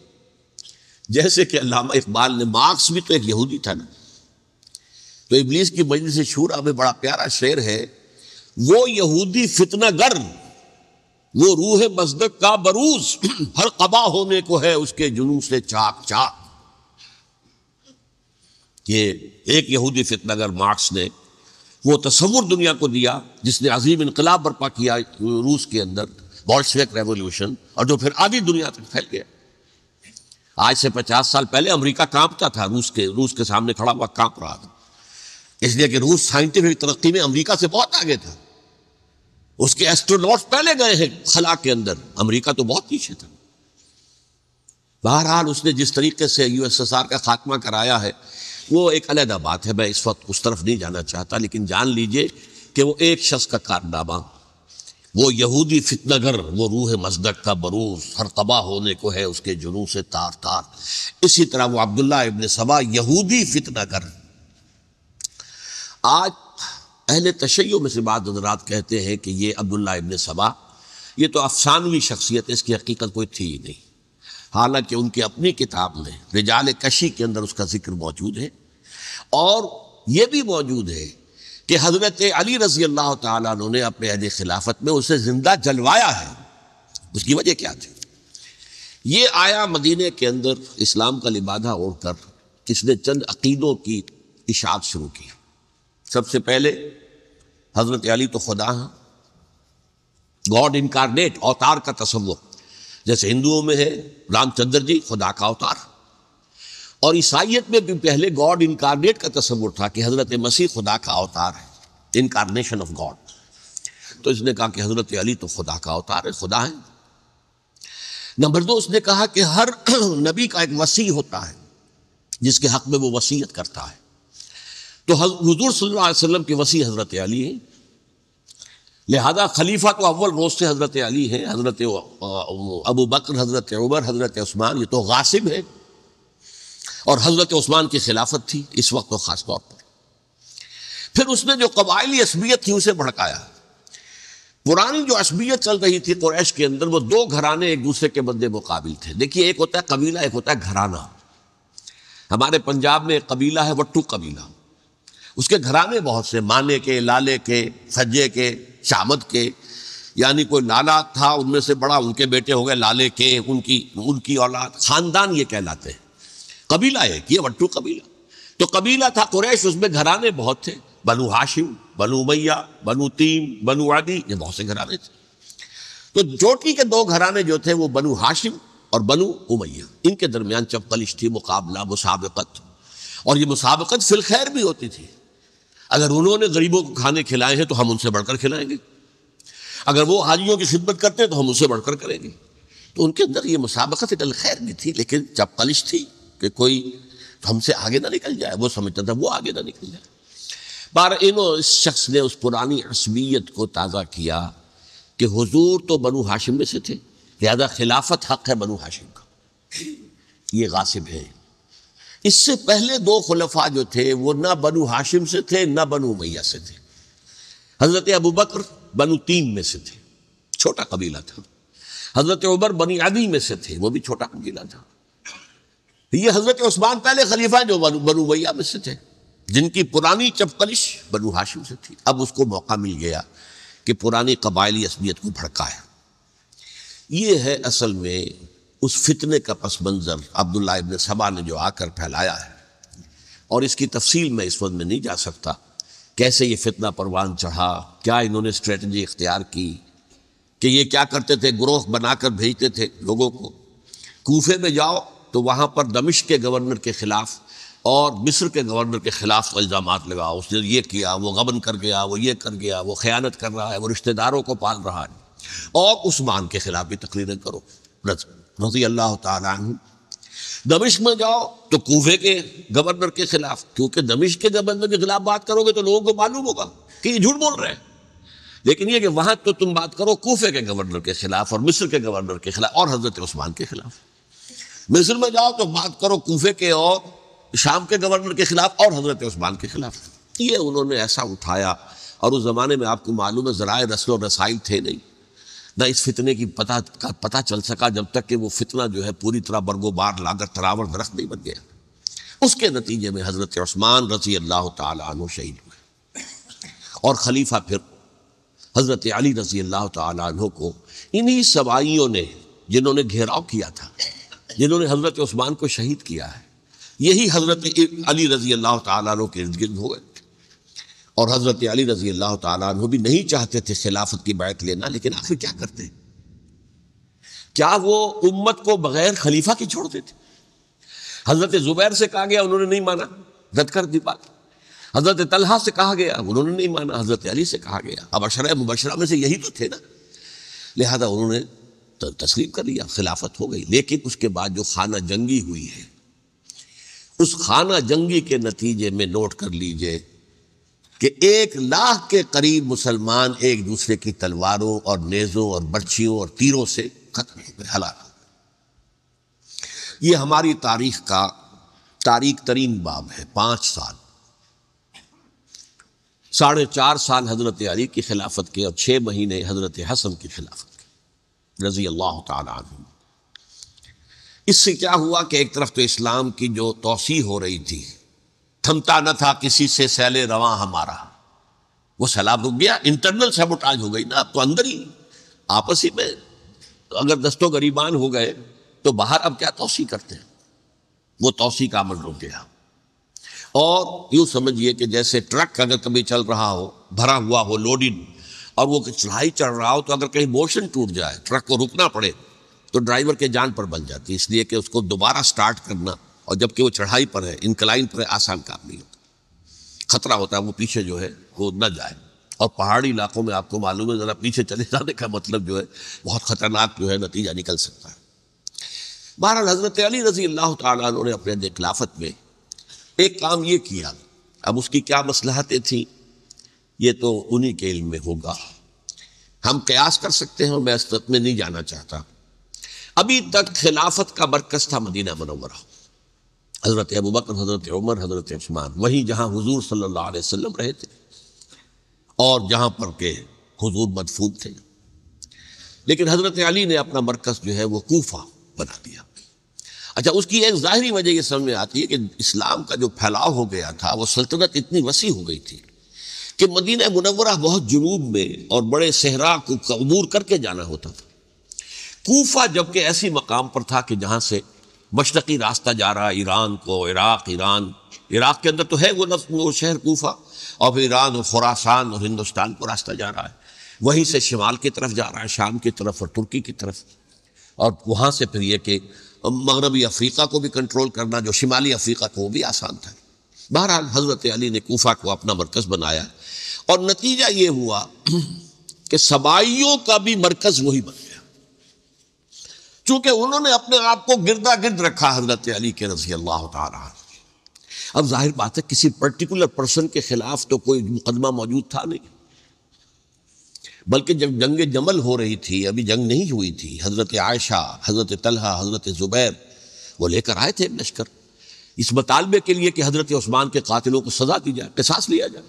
जैसे कि अलामा इकबाल ने मार्क्स भी तो एक यहूदी था ना तो इबलीस की वजह से शूरा में बड़ा प्यारा शेर है वो यहूदी फितना गर वो रूह मजदक का बरूस हर कबा होने को है उसके जुनू से चाक चाक ये एक यहूदी फितनागर मार्क्स ने वो तस्वुर दुनिया को दिया जिसने अजीम इनकलाब बर्पा किया रूस के अंदर बॉल्शविक रेवोल्यूशन और जो फिर आधी दुनिया तक फैल गया आज से पचास साल पहले अमरीका कांपता था रूस के रूस के सामने खड़ा हुआ कांप रहा था इसलिए कि रूस साइंटिफिक तरक्की में अमरीका से बहुत आगे था उसके एस्ट्रोनॉट पहले गए हैं खला के अंदर अमरीका तो बहुत पीछे था बहरहाल उसने जिस तरीके से यूएसएसआर का खात्मा कराया है वो एक अलहदा बात है मैं इस वक्त उस तरफ नहीं जाना चाहता लेकिन जान लीजिए कि वो एक शख्स का कारनामा वो यहूदी फितनगर वो रूह मजदक का बरूस हर तबाह होने को है उसके जुनू से तार तार इसी तरह वो अब्दुल्ला इबन सबा यहूदी फितनगर आज अहले तशैयों में से बाद हजरात कहते हैं कि ये अब्दुल्ला इबन सबा ये तो अफसानवी शख्सियत इसकी हकीकत कोई थी ही नहीं हालांकि उनकी अपनी किताब में रिजाल कशी के अंदर उसका जिक्र मौजूद है और ये भी मौजूद है कि हजरत अली रजी अल्लाह तुमने ने अपने अहद खिलाफत में उसे ज़िंदा जलवाया है उसकी वजह क्या थी ये आया मदीने के अंदर इस्लाम का लिबाधा ओढ़कर किसने चंद अकीदों की इशात शुरू की सबसे पहले हजरत अली तो खुदा हैं गॉड इनकारनेट अवतार का तस्वुर जैसे हिंदुओं में है रामचंद्र जी खुदा का अवतार और ईसाइत में भी पहले गॉड इनकारनेट का तस्वुर था कि हज़रत मसीह खुदा का अवतार है इनकारनेशन ऑफ गॉड तो इसने कहा कि हज़रत अली तो खुदा का अवतार है खुदा है नंबर दो उसने कहा कि हर नबी का एक वसी होता है जिसके हक में वो वसीयत करता है तो हजूर सल्लम वसलम की वसी हज़रत अली है लिहाजा खलीफा तो अव्वल रोज़ से हज़रत अली है हज़रत अबू बकर हज़रत उबर हज़रत उस्मान ये तो गासिब है और हज़रत उस्मान की खिलाफत थी इस वक्त तो ख़ास तौर पर फिर उसने जो कबायली असबियत थी उसे भड़काया पुरानी जो असबियत चल रही थी कुरैश के अंदर वो दो घराने एक दूसरे के बंदे मुकाबिल थे देखिए एक होता है कबीला एक होता है घराना हमारे पंजाब में एक कबीला है वट्टू कबीला उसके घराने बहुत से माने के लाले के सज्जे के शामद के यानी कोई लाला था उनमें से बड़ा उनके बेटे हो गए लाले के उनकी उनकी औलाद खानदान ये कहलाते हैं कबीला एक ये वट्टू कबीला तो कबीला था कुरैश उसमें घराने बहुत थे बनु हाशिम बनु मैया बनु तीम बनु आदि ये बहुत से घराने थे तो चोटी के दो घराने जो थे वो बनु हाशिम और बनु उमैया इनके दरमियान चपकलिश थी मुकाबला मुसाबकत और ये मुसाबकत फिलखैर भी होती थी अगर उन्होंने गरीबों को खाने खिलाए हैं तो हम उनसे बढ़कर खिलाएंगे अगर वो हाजियों की खिदमत करते हैं तो हम उनसे बढ़कर करेंगे तो उनके अंदर ये मुसाबकत इतल खैर भी थी लेकिन चपकलिश थी कि कोई तो हमसे आगे ना निकल जाए वो समझता था वो आगे ना निकल जाए बार इन इस शख्स ने उस पुरानी असमियत को ताज़ा किया कि हुजूर तो बनु हाशिम में से थे लिहाजा खिलाफत हक है बनु हाशिम का ये गासिब है इससे पहले दो खुलफा जो थे वो ना बनु हाशिम से थे ना बनु मैया से थे हजरत अबू बकर बनु तीन में से थे छोटा कबीला था हजरत उमर बनी आदि में से थे वो भी छोटा कबीला था ये हजरत उस्मान पहले खलीफा जो बनु बनु मैया में से थे जिनकी पुरानी चपकलिश बनु हाशिम से थी अब उसको मौका मिल गया कि पुरानी कबायली असमियत को भड़काया ये है असल में उस फितने का पस मंज़र अब्दुल्ला इबन सबा ने जो आकर फैलाया है और इसकी तफसील मैं इस वक्त में नहीं जा सकता कैसे ये फितना परवान चढ़ा क्या इन्होंने स्ट्रेटजी इख्तियार की कि ये क्या करते थे ग्रोह बनाकर भेजते थे लोगों को कोफे में जाओ तो वहाँ पर दमिश के गवर्नर के ख़िलाफ़ और मिस्र के गवर्नर के ख़िलाफ़ इल्ज़ाम लगाओ उसने ये किया वो गबन कर गया वो ये कर गया वो ख़यानत कर रहा है वो रिश्तेदारों को पाल रहा है और उस्मान के ख़िलाफ़ भी तकरीरें करो रजी अल्लाह तु दमिश्क में जाओ तो कोफे के गवर्नर के खिलाफ क्योंकि दमिश्क के गवर्नर के खिलाफ बात करोगे तो लोगों को मालूम होगा कि ये झूठ बोल रहे हैं लेकिन ये कि वहां तो तुम बात करो कोफे के गवर्नर के खिलाफ और मिस्र के गवर्नर के खिलाफ और हजरत उस्मान के खिलाफ मिस्र में जाओ तो बात करो कोफे के और शाम के गवर्नर के खिलाफ और हजरत उस्मान के खिलाफ ये उन्होंने ऐसा उठाया और उस जमाने में आपको मालूम है जराए रसल और रसाइल थे नहीं ना इस फितने की पता का पता चल सका जब तक कि वो फितना जो है पूरी तरह बरगोबार लागत तरावर दरख्त नहीं बन गया उसके नतीजे में हज़रत उस्मान रजी अल्लाह तु शहीद हुए और खलीफा फिर हज़रत अली रजी अल्लाह तु को इन्हीं सवाइयों ने जिन्होंने घेराव किया था जिन्होंने हज़रत उस्मान को शहीद किया है यही हज़रत अली रजी अल्लाह तु के इर्द गिर्द हो गए और हज़रत अली रजी अल्लाह तु भी नहीं चाहते थे खिलाफत की बैत लेना लेकिन आखिर क्या करते क्या वो उम्मत को बगैर खलीफा की छोड़ देते हज़रत ज़ुबैर से कहा गया उन्होंने नहीं माना रद कर दी बात हज़रत तलहा से कहा गया उन्होंने नहीं माना हज़रत अली से कहा गया अब अशर मुबशरा में से यही तो थे ना लिहाजा उन्होंने तस्लीम कर लिया खिलाफत हो गई लेकिन उसके बाद जो खाना जंगी हुई है उस खाना जंगी के नतीजे में नोट कर लीजिए कि एक लाख के करीब मुसलमान एक दूसरे की तलवारों और नेज़ों और बर्छियों और तीरों से खत्म हो गए हलाक हो गए ये हमारी तारीख का तारीख तरीन बाब है पांच साल साढ़े चार साल हज़रत अली की खिलाफत के और छह महीने हज़रत हसन की खिलाफत के रज़ी अल्लाह तुम इससे क्या हुआ कि एक तरफ तो इस्लाम की जो तोसी हो रही थी थमता न था किसी से सैले रवा हमारा वो सैलाब रुक गया इंटरनल सेबोटाज हो गई ना अब तो अंदर ही आपस ही में तो अगर दस्तों गरीबान हो गए तो बाहर अब क्या तोसी करते हैं वो तोसी का अमल रुक गया और यूं समझिए कि जैसे ट्रक अगर कभी चल रहा हो भरा हुआ हो लोडिंग और वो चढ़ाई चढ़ रहा हो तो अगर कहीं मोशन टूट जाए ट्रक को रुकना पड़े तो ड्राइवर के जान पर बन जाती है इसलिए कि उसको दोबारा स्टार्ट करना और जबकि वो चढ़ाई पर है इनकलाइन पर है आसान काम नहीं होता खतरा होता है वो पीछे जो है वो न जाए और पहाड़ी इलाकों में आपको मालूम है ज़रा पीछे चले जाने का मतलब जो है बहुत ख़तरनाक जो है नतीजा निकल सकता है बहरहाल हज़रत अली रजी अल्लाह तु ने अपने खिलाफत में एक काम ये किया अब उसकी क्या मसलाहतें थी ये तो उन्हीं के इल्म में होगा हम कयास कर सकते हैं मैं इस में नहीं जाना चाहता अभी तक खिलाफत का मरकज था मदीना मनवरा हज़रत अबू बकर हज़रत उमर हज़रत उस्मान वहीं जहाँ हुजूर सल्लल्लाहु अलैहि वसल्लम रहे थे और जहाँ पर के हुजूर मदफून थे लेकिन हज़रत अली ने अपना मरकज़ जो है वो कोफा बना दिया अच्छा उसकी एक ज़ाहरी वजह ये समझ में आती है कि इस्लाम का जो फैलाव हो गया था वो सल्तनत इतनी वसी हो गई थी कि मदीना मुनवरा बहुत जुनूब में और बड़े सहरा को कबूर करके जाना होता था कोफा जबकि ऐसी मकाम पर था कि जहाँ से मशरकी रास्ता जा रहा है ईरान को इराक ईरान इराक के अंदर तो है वो नफ वो शहर कोफा और फिर ईरान और खुरासान और हिंदुस्तान को रास्ता जा रहा है वहीं से शिमाल की तरफ जा रहा है शाम की तरफ और तुर्की की तरफ और वहाँ से फिर ये कि मगरबी अफ्रीका को भी कंट्रोल करना जो शिमाली अफ्रीका को भी आसान था बहरहाल हज़रत अली ने कोफा को अपना मरकज़ बनाया और नतीजा ये हुआ कि सबाइयों का भी मरकज़ वही बन गया चूंकि उन्होंने अपने आप को गिरदा गिर्द रखा हजरत अली के रजी अल्लाह तब अब जाहिर बात है किसी पर्टिकुलर पर्सन के खिलाफ तो कोई मुकदमा मौजूद था नहीं बल्कि जब जंग जमल हो रही थी अभी जंग नहीं हुई थी हज़रत आयशा हज़रत तलहा हज़रत ज़ुबैर वो लेकर आए थे लश्कर इस मतालबे के लिए कि हज़रत उस्मान के कातिलों को सज़ा दी जाए कसास लिया जाए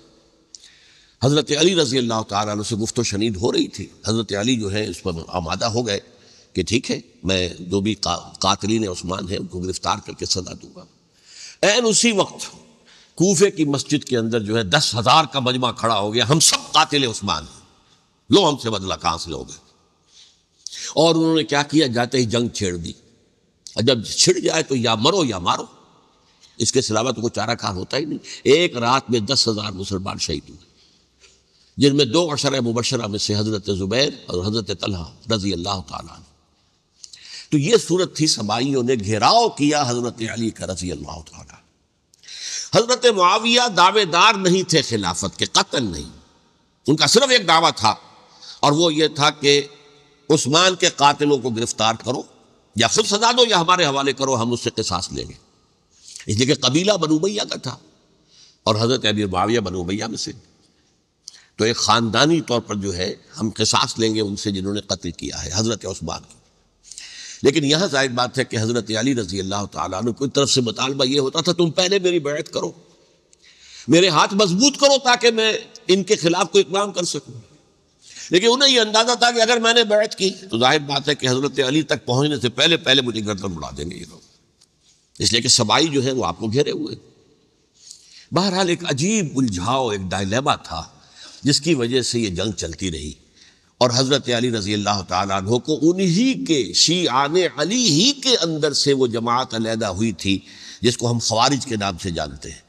हज़रत अली रज़ी अल्लाह तुम से गुफ्त शनीद हो रही थी हज़रत अली जो है उस पर आमादा हो गए कि ठीक है मैं जो भी का, कातरीन उस्मान है उनको गिरफ्तार करके सजा दूंगा एन उसी वक्त कोफे की मस्जिद के अंदर जो है दस हजार का मजमा खड़ा हो गया हम सब कातिल उस्मान हैं लो हमसे बदला कहां से लोगे और उन्होंने क्या किया जाते ही जंग छेड़ दी और जब छिड़ जाए तो या मरो या मारो इसके सिलावा तो कोई चारा कहा होता ही नहीं एक रात में दस हजार मुसलमान शहीद हुए जिनमें दो अशर मुबशरा में से हजरत ज़ुबैर और हजरत तलहा रजी अल्लाह तला तो ये सूरत थी सबाइयों ने घेराव किया हजरत अली का रजी अल्लाह हजरत मुआविया दावेदार नहीं थे खिलाफत के कतल नहीं उनका सिर्फ एक दावा था और वो ये था कि उस्मान के कातिलों को गिरफ्तार करो या खुद सजा दो या हमारे हवाले करो हम उससे किसास लेंगे इसलिए कि कबीला बनूबैया का था और हजरत अबी माविया बनूबैया में से तो एक ख़ानदानी तौर पर जो है हम किसास लेंगे उनसे जिन्होंने कत्ल किया है हजरत उस्मान को लेकिन यहाँ जाहिर बात है कि हज़रत अली रजी अल्लाह तुम की तरफ से मुतालबा ये होता था तुम पहले मेरी बैत करो मेरे हाथ मजबूत करो ताकि मैं इनके खिलाफ कोई इकदाम कर सकूँ लेकिन उन्हें यह अंदाज़ा था कि अगर मैंने बैत की तो जाहिर बात है कि हज़रत अली तक पहुँचने से पहले पहले मुझे गर्दन उड़ा देंगे ये लोग इसलिए कि सबाई जो है वो आपको घेरे हुए बहरहाल एक अजीब उलझाव एक डायलेमा था जिसकी वजह से ये जंग चलती रही और हज़रत अली रजी अल्लाह तु को उन्हीं के शी आने अली ही के अंदर से वो जमात अलहदा हुई थी जिसको हम खवारिज के नाम से जानते हैं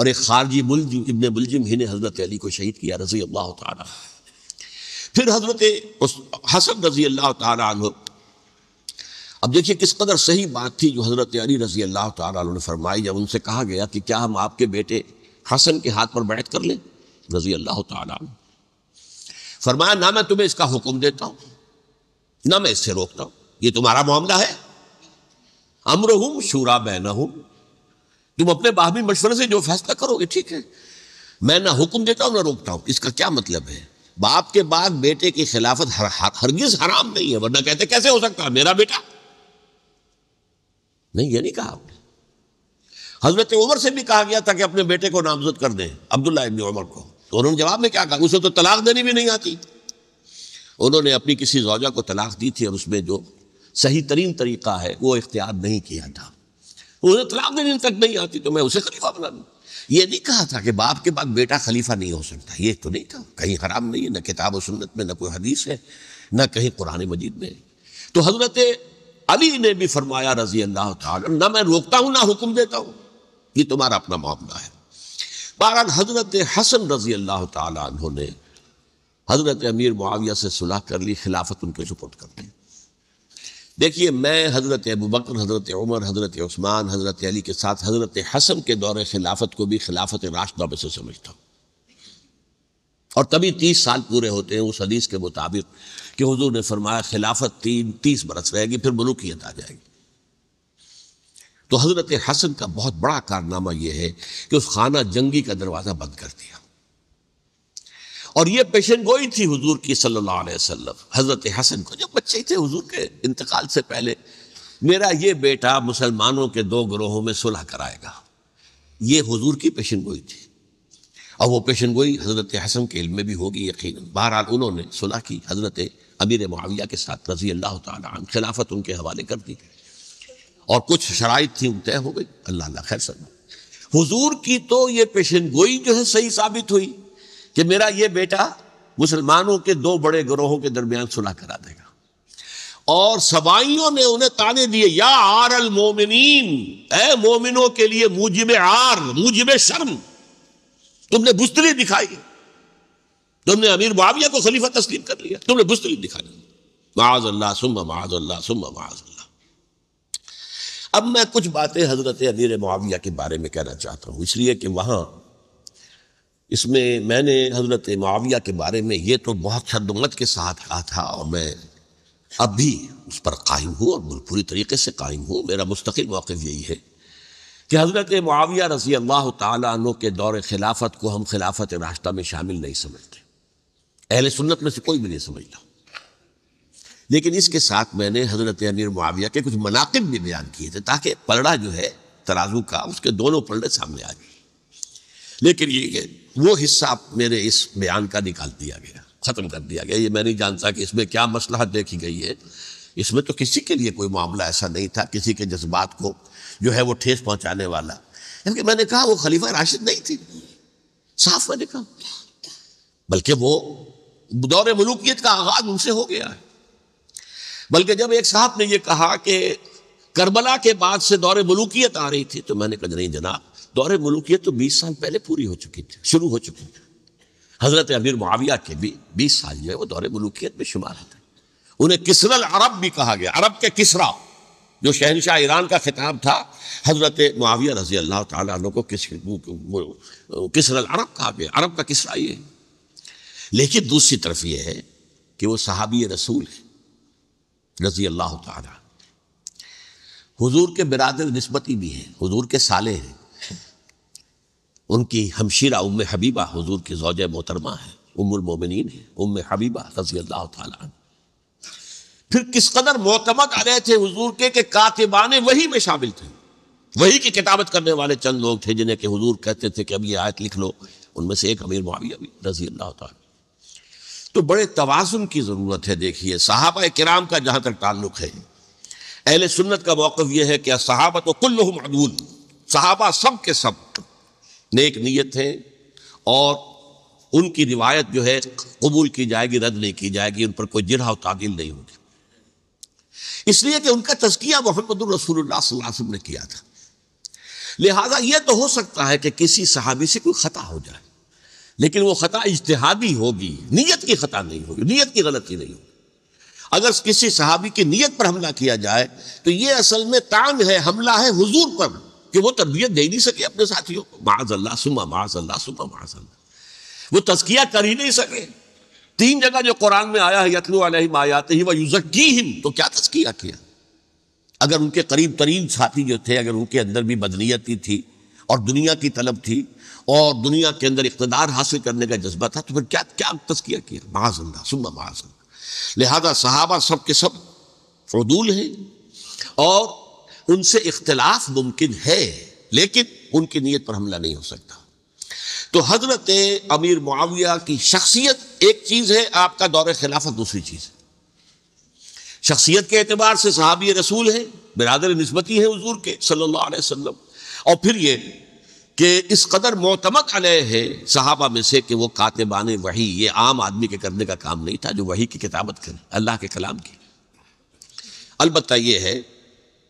और एक खारजी मुलजिम इबन मुलजिम ही ने हज़रत अली को शहीद किया रजी अल्लाह तु फिर हज़रत हसन रजी अल्लाह तु अब देखिए किस कदर सही बात थी जो हज़रत अली रजी अल्लाह तु ने फरमाई जब उनसे कहा गया कि क्या हम आपके बेटे हसन के हाथ पर बैठ कर लें रजी अल्लाह तु फरमाया ना मैं तुम्हें इसका हुक्म देता हूं ना मैं इससे रोकता हूं ये तुम्हारा मामला है अमर हूं शूरा मैं ना हूं तुम अपने बाहमी मशवरे से जो फैसला करोगे ठीक है मैं ना हुक्म देता हूं ना रोकता हूं इसका क्या मतलब है बाप के बाद बेटे की खिलाफत हर, हर, हरगिज हराम नहीं है वरना कहते कैसे हो सकता है मेरा बेटा नहीं ये नहीं कहा आपने हजरत उमर से भी कहा गया था कि अपने बेटे को नामजद कर दें अब्दुल्ला उमर को तो उन्होंने जवाब में क्या कहा उसे तो तलाक देनी भी नहीं आती उन्होंने अपनी किसी जौजा को तलाक दी थी और उसमें जो सही तरीन तरीका है वो इख्तियार नहीं किया था उसे तलाक देने तक नहीं आती तो मैं उसे खलीफा बना दूँ ये नहीं कहा था कि बाप के बाद बेटा खलीफा नहीं हो सकता ये तो नहीं था कहीं हराम नहीं है न किताब और सुन्नत में ना कोई हदीस है ना कहीं कुरान मजीद में तो हजरत अली ने भी फरमाया रजी अल्लाह ना मैं रोकता हूँ ना हुक्म देता हूँ ये तुम्हारा अपना मामला है बहरहाल हज़रत हसन रजी अल्लाह तुमने ने हज़रत अमीर मुआविया से सुलह कर ली खिलाफत उनके सुपुर्द कर दी देखिए मैं हज़रत अबू बकर हज़रत उमर हज़रत उस्मान हज़रत अली के साथ हज़रत हसन के दौरे खिलाफत को भी खिलाफत राश में से समझता हूँ और तभी तीस साल पूरे होते हैं उस हदीस के मुताबिक कि हजूर ने फरमाया खिलाफत तीन तीस बरस रहेगी फिर मलूकियत आ जाएगी तो हज़रत हसन का बहुत बड़ा कारनामा यह है कि उस खाना जंगी का दरवाज़ा बंद कर दिया और यह पेशन गोई थी हजूर की सल्ला हज़रत हसन को जब बच्चे थे हजूर के इंतकाल से पहले मेरा ये बेटा मुसलमानों के दो ग्रोहों में सुलह कराएगा ये हजूर की पेशन गोई थी और वो पेशन गोई हज़रत हसन के इल्म में भी होगी यकीन बहरहाल उन्होंने सुलह की हज़रत अमीर माविया के साथ रजी अल्लाह तन खिलाफत उनके हवाले कर दी थी और कुछ शराइ थी तय हो गई अल्लाह अल्लाह खैर सब हुजूर की तो ये पेशन गोई जो है सही साबित हुई कि मेरा ये बेटा मुसलमानों के दो बड़े ग्रोहों के दरमियान सुलह करा देगा और सबाइयों ने उन्हें ताने दिए या आर अल मोमिन ए मोमिनों के लिए मुजिब आर मुजिब शर्म तुमने बुस्तरी दिखाई तुमने अमीर बाविया को खलीफा तस्लीम कर लिया तुमने बुस्तरी दिखाई माज अल्लाह सुम्मा माज अल्लाह सुम्मा माज अब मैं कुछ बातें हजरत अमीर मुआविया के बारे में कहना चाहता हूँ इसलिए कि वहाँ इसमें मैंने हजरत मुआविया के बारे में ये तो बहुत शदमत के साथ कहा था और मैं अब भी उस पर कायम हूँ और पूरी तरीके से कायम हूँ मेरा मुस्तकिल मौक़ यही है कि हज़रत मुआविया रसी अल्लाह तु के दौर खिलाफत को हम खिलाफत रास्ता में शामिल नहीं समझते अहल सुन्नत में से कोई भी नहीं समझता लेकिन इसके साथ मैंने हजरत अमीर मुआविया के कुछ मनाकब भी बयान किए थे ताकि पलड़ा जो है तराजू का उसके दोनों पलड़े सामने आ जाए लेकिन ये वो हिस्सा मेरे इस बयान का निकाल दिया गया ख़त्म कर दिया गया ये मैं नहीं जानता कि इसमें क्या मसला देखी गई है इसमें तो किसी के लिए कोई मामला ऐसा नहीं था किसी के जज्बात को जो है वो ठेस पहुंचाने वाला क्योंकि मैंने कहा वो खलीफा राशिद नहीं थी साफ मैंने कहा बल्कि वो दौरे मलूकियत का आगाज उनसे हो गया है बल्कि जब एक साहब ने यह कहा कि करबला के बाद से दौरे मलूकियत आ रही थी तो मैंने कहा नहीं जनाब दौरे मलूकियत तो 20 साल पहले पूरी हो चुकी थी शुरू हो चुकी थी हजरत अमीर मुआविया के भी बीस साल जो है वो दौरे मलूकियत में शुमार होते उन्हें किसरल अरब भी कहा गया अरब के किसरा जो शहनशाह ईरान का खिताब था हजरत मुआविया रजी अल्लाह तु को किस किसरल अरब कहा गया अरब का किसरा ये लेकिन दूसरी तरफ यह है कि वो सहाबी रसूल है रजी अल्लाह तजूर के बिरादर नस्बती भी हैं हुजूर के साले हैं उनकी हमशीरा उम हबीबा हजूर की जोज मोहतरमा है उमिन है उम हबीबा रजी अल्लाह तला फिर किस कदर मोतमद आ रहे थे हुजूर के के कातिबान वही में शामिल थे वही की किताबत करने वाले चंद लोग थे जिन्हें के हजूर कहते थे कि अब ये आयत लिख लो उनमें से एक अमीर मुआविया भी रजी अल्लाह तो बड़े तवासुन की ज़रूरत है देखिए सहाबा कराम का जहाँ तक ताल्लुक है अहल सुन्नत का मौक़ यह है कि सहाबा तो कुल्ल मदूल सहाबा सब के सब नेक नीयत है और उनकी रिवायत जो है कबूल की जाएगी रद्द नहीं की जाएगी उन पर कोई जिरा तादिल नहीं होगी इसलिए कि उनका तस्किया मोहम्मद रसूल ने किया था लिहाजा यह तो हो सकता है कि किसी सहाबी से कोई ख़ता हो जाए लेकिन वो ख़ता इजतहादी होगी नीयत की ख़ता नहीं होगी नीयत की गलती नहीं होगी अगर किसी सहाबी की नीयत पर हमला किया जाए तो ये असल में तान है हमला है हुजूर पर कि वो तरबियत दे नहीं सके अपने साथियों को माजल्ला सुमा माजल्ला सुमा माजल्ला वो तस्किया कर ही नहीं सके तीन जगह जो कुरान में आया है यतलू अलहिम आयात ही वह युजक्की हिम तो क्या तस्किया किया अगर उनके करीब तरीन साथी जो थे अगर उनके अंदर भी बदनीयती थी और दुनिया की तलब थी और दुनिया के अंदर इकतदार हासिल करने का जज्बा था तो फिर क्या क्या तस्किया किया महाजंदा सुबह महाजंदा लिहाजा सहाबा सब के सब फदूल हैं और उनसे इख्तलाफ मुमकिन है लेकिन उनकी नीयत पर हमला नहीं हो सकता तो हजरत अमीर मुआविया की शख्सियत एक चीज़ है आपका दौर खिलाफत दूसरी चीज़ है शख्सियत के अतबार से सहाबी रसूल है बिरदर नस्बती है हजूर के सल्ला वसलम और फिर ये कि इस कदर मोतमद अलह है सहाबा में से कि वो कातबान वही ये आम आदमी के करने का काम नहीं था जो वही की किताबत करें अल्लाह के कलाम की अलबत् यह है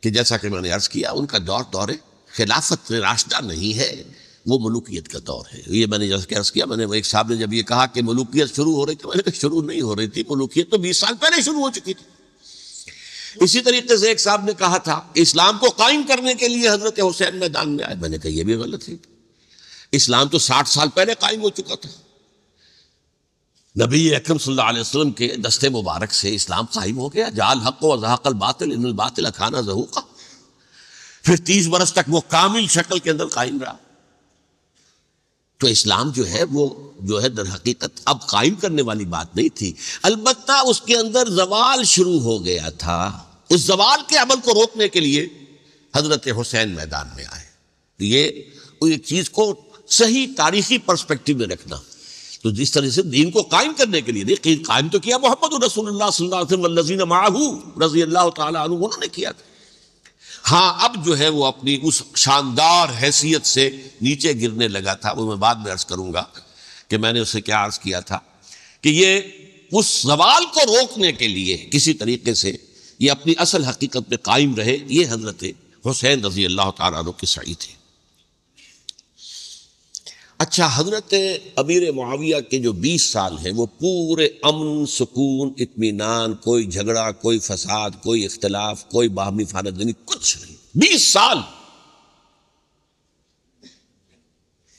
कि जैसा कि मैंने अर्ज़ किया उनका दौर दौरे खिलाफत रास्ता नहीं है वो मलूकियत का दौर है ये मैंने जैसा कि अर्ज़ किया मैंने एक साहब ने जब ये कहा कि मलूकियत शुरू हो रही थी मैंने कहा शुरू नहीं हो रही थी मलूकियत तो बीस साल पहले शुरू हो चुकी थी इसी तरीके से एक साहब ने कहा था कि इस्लाम को कायम करने के लिए हजरत हुसैन मैदान में आए मैंने कहा यह भी गलत है इस्लाम तो साठ साल पहले कायम हो चुका था नबी अक्रम वसल्लम के दस्ते मुबारक से इस्लाम कायम हो गया जाल हक वजहकल बातिल बातिल खाना जहू का फिर तीस बरस तक वो कामिल शक्ल के अंदर कायम रहा तो इस्लाम जो है वो जो है दर हकीकत अब कायम करने वाली बात नहीं थी अलबत् उसके अंदर जवाल शुरू हो गया था उस जवाल के अमल को रोकने के लिए हजरत हुसैन मैदान में आए तो ये ये चीज़ को सही तारीखी परस्पेक्टिव में रखना तो जिस तरह से दीन को कायम करने के लिए कायम तो किया मोहम्मद रसूल सल्लल्लाहु अलैहि वसल्लम रजी अल्लाह तआला उन्होंने किया था हाँ अब जो है वो अपनी उस शानदार हैसियत से नीचे गिरने लगा था वो मैं बाद में अर्ज करूँगा कि मैंने उससे क्या अर्ज किया था कि ये उस सवाल को रोकने के लिए किसी तरीके से ये अपनी असल हकीकत में कायम रहे ये हजरत हुसैन रजी अल्लाह तु की सही थे अच्छा हजरत अमीर मुआविया के जो 20 साल हैं वो पूरे अमन सुकून इतमान कोई झगड़ा कोई फसाद कोई इख्तलाफ कोई बाहमी फानदनी कुछ नहीं बीस साल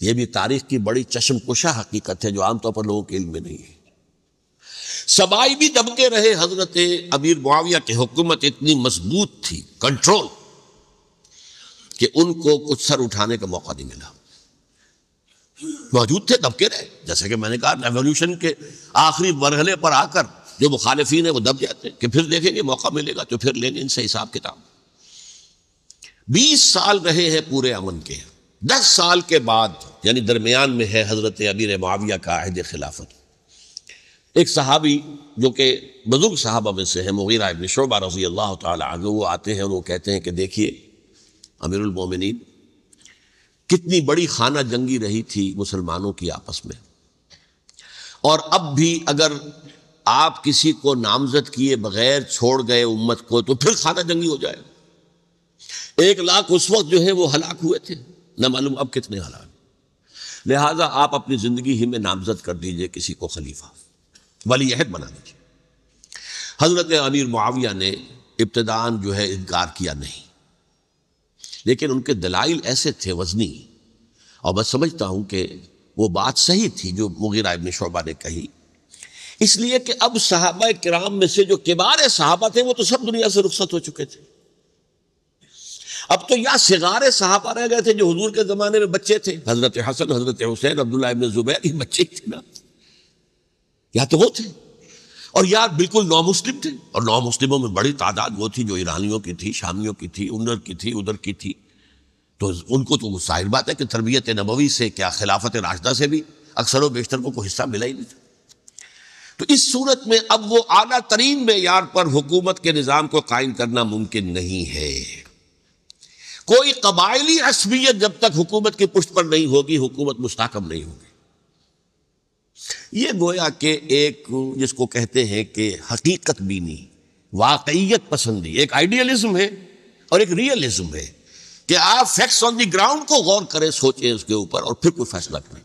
ये भी तारीख की बड़ी चश्मकुशा हकीकत है जो आमतौर पर लोगों के इल्म में नहीं है सबाई भी दबके रहे हजरत अमीर मुआविया की हुकूमत इतनी मजबूत थी कंट्रोल कि उनको कुछ सर उठाने का मौका नहीं मिला मौजूद थे दबके रहे जैसे कि मैंने कहा रेवोल्यूशन के आखिरी मरहले पर आकर जो मुखालफी है वो दब जाते हैं कि फिर देखेंगे मौका मिलेगा तो फिर लेंगे इनसे हिसाब किताब बीस साल रहे हैं पूरे अमन के दस साल के बाद यानी दरमियान में है हज़रत अबीर माविया का आहद खिलाफत एक सहाबी जो कि बुजुर्ग साहबा में से है मुगीरा इबन शोबा रजी अल्लाह तु आते हैं और वो कहते हैं कि देखिए अमीरमिन कितनी बड़ी खाना जंगी रही थी मुसलमानों की आपस में और अब भी अगर आप किसी को नामजद किए बगैर छोड़ गए उम्मत को तो फिर खाना जंगी हो जाए एक लाख उस वक्त जो है वो हलाक हुए थे न मालूम अब कितने हलाक लिहाजा आप अपनी जिंदगी ही में नामजद कर दीजिए किसी को खलीफा वाली अहद बना दीजिए हजरत अमीर मुआविया ने इब्तदान जो है इनकार किया नहीं लेकिन उनके दलाइल ऐसे थे वजनी और मैं समझता हूँ कि वो बात सही थी जो मुगिर इबन शोबा ने कही इसलिए कि अब साहबा कराम में से जो किबार सहाबा थे वो तो सब दुनिया से रुख्सत हो चुके थे अब तो या सिगारे साहबा रह गए थे जो हजूर के ज़माने में बच्चे थे हज़रत हसन हज़रत हुसैन अब्दुल्ला इबन ज़ुबैर बच्चे थे ना या तो वो थे और यार बिल्कुल नॉ मुस्लिम थे और नॉ मुस्लिमों में बड़ी तादाद वो थी जो ईरानियों की थी शामियों की थी उधर की थी उधर की थी तो उनको तो साहिर बात है कि तरबियत नबवी से क्या खिलाफत राशदा से भी अक्सर वेशतर को कोई हिस्सा मिला ही नहीं था तो इस सूरत में अब वो आला तरीन मैार पर हुकूमत के निज़ाम को कायम करना मुमकिन नहीं है कोई कबायली असबियत जब तक हुकूमत की पुष्ट पर नहीं होगी हुकूमत मुस्ताकम नहीं होगी ये गोया के एक जिसको कहते हैं कि हकीकत बीनी वाकईत पसंदी एक आइडियलिज्म है और एक रियलिज्म है कि आप फैक्ट्स ऑन दी ग्राउंड को गौर करें सोचें उसके ऊपर और फिर कोई फैसला करें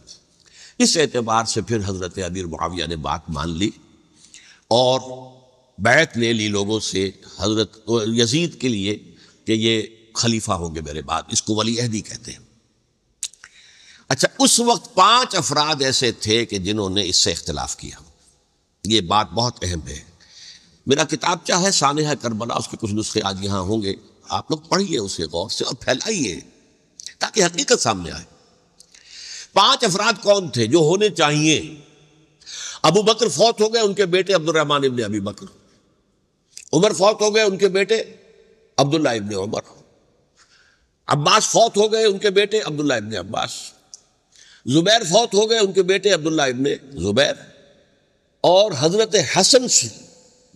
इस एतबार से फिर हज़रत अमीर माविया ने बात मान ली और बैत ले ली लोगों से हज़रत यजीद के लिए कि ये खलीफा होंगे मेरे बाद इसको वली अहदी कहते हैं अच्छा उस वक्त पांच अफराद ऐसे थे कि जिन्होंने इससे इख्तलाफ किया ये बात बहुत अहम है मेरा किताब क्या है सानह करबला उसके कुछ नुस्खे आज यहाँ होंगे आप लोग पढ़िए उसे गौर से और फैलाइए ताकि हकीकत सामने आए पांच अफराद कौन थे जो होने चाहिए अबू बकर फौत हो गए उनके बेटे अब्दुलरहमान इबन अबी बकर उमर फौत हो गए उनके बेटे अब्दुल्ला इबन उमर अब्बास फौत हो गए उनके बेटे अब्दुल्ला इबन अब्बास जुबैर फौत हो गए उनके बेटे अब्दुल्ला इबन जुबैर और हज़रत हसन से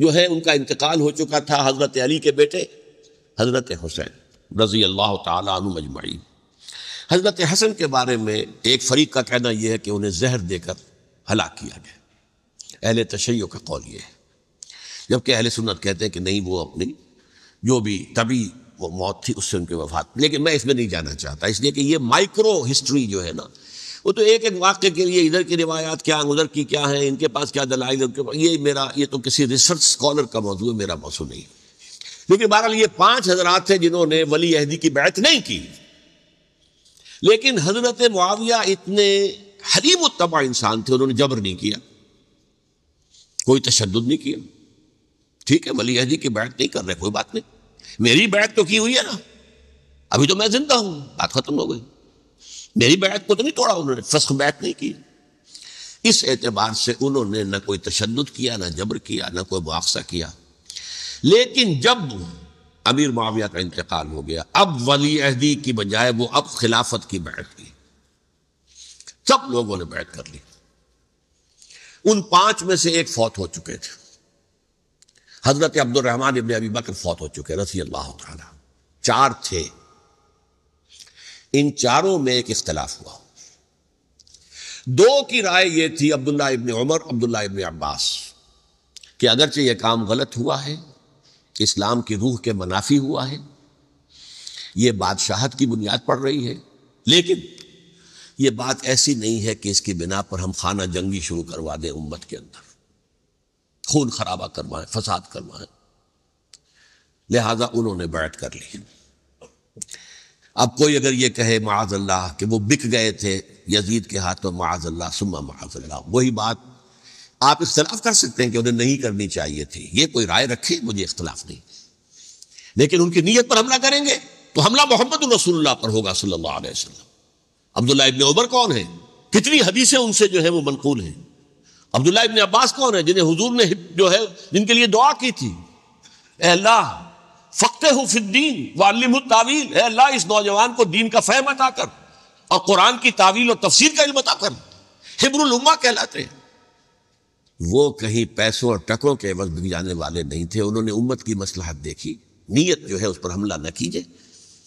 जो है उनका इंतकाल हो चुका था हज़रत अली के बेटे हज़रत हुसैन रज़ी अल्लाह तु मजमाई हज़रत हसन के बारे में एक फरीक का कहना यह है कि उन्हें जहर देकर हलाक किया गया अहल तशैय का कौल यह है जबकि अहल सुन्नत कहते हैं कि नहीं वो अपनी जो भी तभी वो मौत थी उससे उनके वफात लेकिन मैं इसमें नहीं जाना चाहता इसलिए कि ये माइक्रो हिस्ट्री जो है ना वो तो एक एक वाक्य के लिए इधर की रिवायात क्या उधर की क्या है इनके पास क्या दलाइल पास ये मेरा ये तो किसी रिसर्च स्कॉलर का मौजूद मेरा मौसू नहीं लेकिन बहरहाल ये पांच हजरात थे जिन्होंने वली अहदी की बैत नहीं की लेकिन हजरत मुआविया इतने हरीब उत्तमा इंसान थे उन्होंने जबर नहीं किया कोई तशद नहीं किया ठीक है वली अहदी की बैत नहीं कर रहे कोई बात नहीं मेरी बैत तो की हुई है ना अभी तो मैं जिंदा हूं बात खत्म हो गई मेरी बैत को तो नहीं तोड़ा उन्होंने फस्क बैत नहीं की इस एतबार से उन्होंने ना कोई तशद किया ना जबर किया ना कोई मुआवजा किया लेकिन जब अमीर माविया का इंतकाल हो गया अब वली अहदी की बजाय वो अब खिलाफत की बैठ की सब लोगों ने बैठ कर ली उन पांच में से एक फौत हो चुके थे हजरत अब्दुलरहमान इबन अबी बकर फौत हो चुके रसी अल्लाह चार थे इन चारों में एक इख्तलाफ हुआ दो की राय यह थी अब्दुल्ला इबन उमर अब्दुल्ला इबन अब्बास कि अगरचे यह काम गलत हुआ है इस्लाम की रूह के मुनाफी हुआ है यह बादशाहत की बुनियाद पड़ रही है लेकिन यह बात ऐसी नहीं है कि इसकी बिना पर हम खाना जंगी शुरू करवा दें उम्मत के अंदर खून खराबा करवाएं फसाद करवाएं लिहाजा उन्होंने बैठ कर ली अब कोई अगर ये कहे माज अल्लाह कि वो बिक गए थे यजीद के हाथों माज अल्लाह सुमा माज अल्लाह वही बात आप इख्तलाफ कर सकते हैं कि उन्हें नहीं करनी चाहिए थी ये कोई राय रखे मुझे इख्तलाफ नहीं लेकिन उनकी नीयत पर हमला करेंगे तो हमला मोहम्मद रसूलुल्लाह पर होगा सल्ला अब्दुल्ला इबन उमर कौन है कितनी हदीसें उनसे जो है वो मनकूल हैं अब्दुल्ला इबन अब्बास कौन है जिन्हें हजूर ने जो है जिनके लिए दुआ की थी अल्लाह फ़क्ह फिद्दीन वालिम तावील है अल्लाह इस नौजवान को दीन का फ़हम अता कर और कुरान की तावील और तफसीर का इल्म अता कर कहलाते हैं वो कहीं पैसों और टकों के एवज बिक जाने वाले नहीं थे उन्होंने उम्मत की मसलहत देखी नीयत जो है उस पर हमला न कीजिए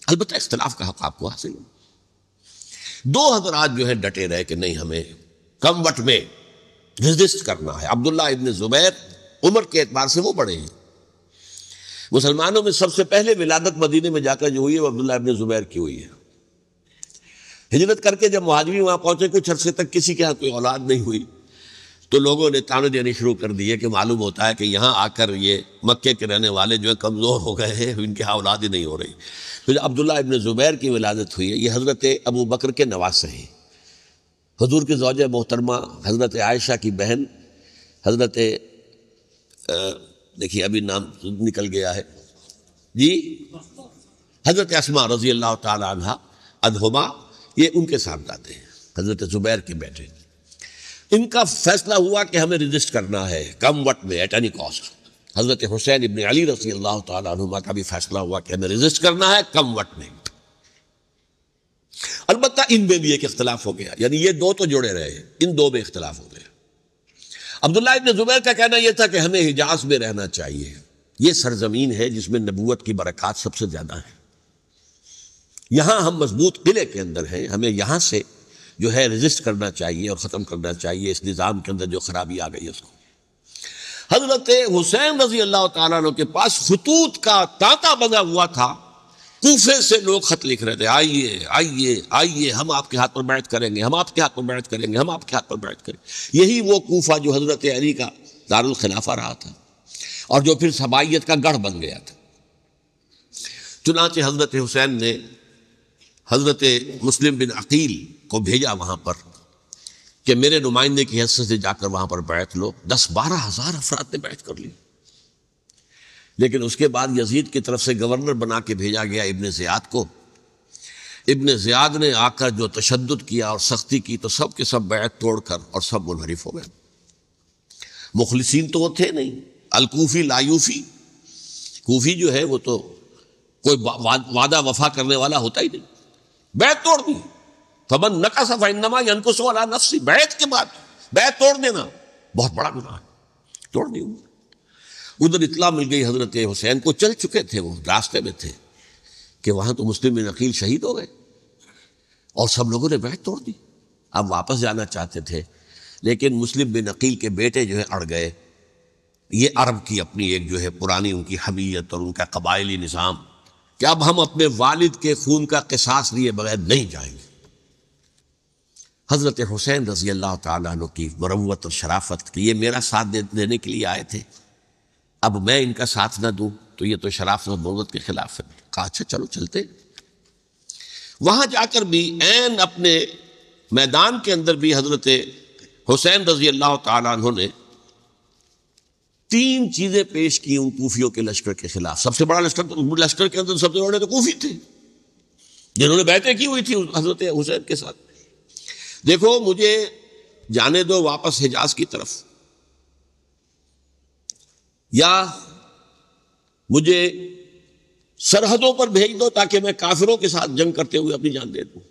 अलबत् इख्तलाफ का हक आपको हासिल हो दो हजरात जो है डटे रहे कि नहीं हमें कम वट में रजिस्ट करना है अब्दुल्ला इबन जुबैर उम्र के एतबार से वो बड़े हैं मुसलमानों में सबसे पहले विलादत मदीने में जाकर जो हुई है वो अब्दुल्ला अबिन जुबैर की हुई है हिजरत करके जब महाजमी वहाँ पहुँचे कुछ अरसे तक किसी के यहाँ कोई औलाद नहीं हुई तो लोगों ने ताने देने शुरू कर दिए कि मालूम होता है कि यहाँ आकर ये मक्के के रहने वाले जो है कमज़ोर हो गए हैं इनके यहाँ औलाद ही नहीं हो रही फिर अब्दुल्ला इबन ज़ुबैर की विलादत हुई है ये हज़रत अबू बकर के नवासे हैं हजूर के जौज मोहतरमा हज़रत आयशा की बहन हज़रत देखिए अभी नाम निकल गया है जी हज़रत असमा रजी अल्लाह तहा अधोमा ये उनके सामने आते हैं हज़रत ज़ुबैर के बैठे इनका फैसला हुआ कि हमें रजिस्ट करना है come what may at any cost हज़रत हुसैन इबन अली रसी अल्लाह तुमा का भी फैसला हुआ कि हमें रजिस्ट करना है कम वट में अलबत् इन में भी एक इख्तलाफ हो गया यानी ये दो तो जुड़े रहे इन दो में इख्तलाफ हो गए अब्दुल्ला इबन जुबैर का कहना यह था कि हमें हिजाज में रहना चाहिए यह सरजमीन है जिसमें नबूत की बरक़ात सबसे ज़्यादा है यहां हम मजबूत किले के अंदर हैं हमें यहां से जो है रजिस्ट करना चाहिए और ख़त्म करना चाहिए इस निज़ाम के अंदर जो खराबी आ गई है उसको हजरत हुसैन रजी अल्लाह तु के पास खतूत का तांता बना हुआ था कोफे से लोग खत लिख रहे थे आइए आइए आइए हम आपके हाथ पर बैठ करेंगे हम आपके हाथ पर बैठ करेंगे हम आपके हाथ पर बैठ करेंगे यही वो कोफा जो हजरत अली का दारुल खिलाफा रहा था और जो फिर सबाइत का गढ़ बन गया था चुनाच हजरत हुसैन ने हजरत मुस्लिम बिन अकील को भेजा वहाँ पर कि मेरे नुमाइंदे की हैसियत से जाकर वहाँ पर बैठ लो दस बारह हज़ार अफराद ने बैठ कर ली लेकिन उसके बाद यजीद की तरफ से गवर्नर बना के भेजा गया इब्न ज़ियाद को इब्न ज़ियाद ने आकर जो तशद किया और सख्ती की तो सब के सब बैत तोड़ कर और सब मुनहरिफ हो गए मुखलसिन तो वो थे नहीं अलकूफ़ी लायूफ़ी कूफी जो है वो तो कोई वादा वफा करने वाला होता ही नहीं बैत तोड़ दी फमन नका सफा यनकुश वाला नफसी बैत के बाद बैत तोड़ देना बहुत बड़ा गुनाह है तोड़ दी उधर इतला मिल गई हजरत हुसैन को चल चुके थे वो रास्ते में थे कि वहां तो मुस्लिम नकील शहीद हो गए और सब लोगों ने बैठ तोड़ दी अब वापस जाना चाहते थे लेकिन मुस्लिम बिन अकील के बेटे जो है अड़ गए ये अरब की अपनी एक जो है पुरानी उनकी हमीयत और उनका कबायली निज़ाम कि अब हम अपने वालिद के खून का कसास लिए बगैर नहीं जाएंगे हज़रत हुसैन रजी अल्लाह तुकी मरवत और शराफत ये मेरा साथ देने के लिए आए थे अब मैं इनका साथ ना दूं तो ये तो शराफ मोहब्बत के खिलाफ है कहा अच्छा चलो चलते वहां जाकर भी एन अपने मैदान के अंदर भी हजरत हुसैन रजी अल्लाह तु ने तीन चीजें पेश की उन कूफियों के लश्कर के खिलाफ सबसे बड़ा लश्कर तो लश्कर के अंदर सबसे बड़े तो कूफी थे जिन्होंने बैठे की हुई थी हजरत हुसैन के साथ देखो मुझे जाने दो वापस हिजाज की तरफ या मुझे सरहदों पर भेज दो ताकि मैं काफिरों के साथ जंग करते हुए अपनी जान दे दूं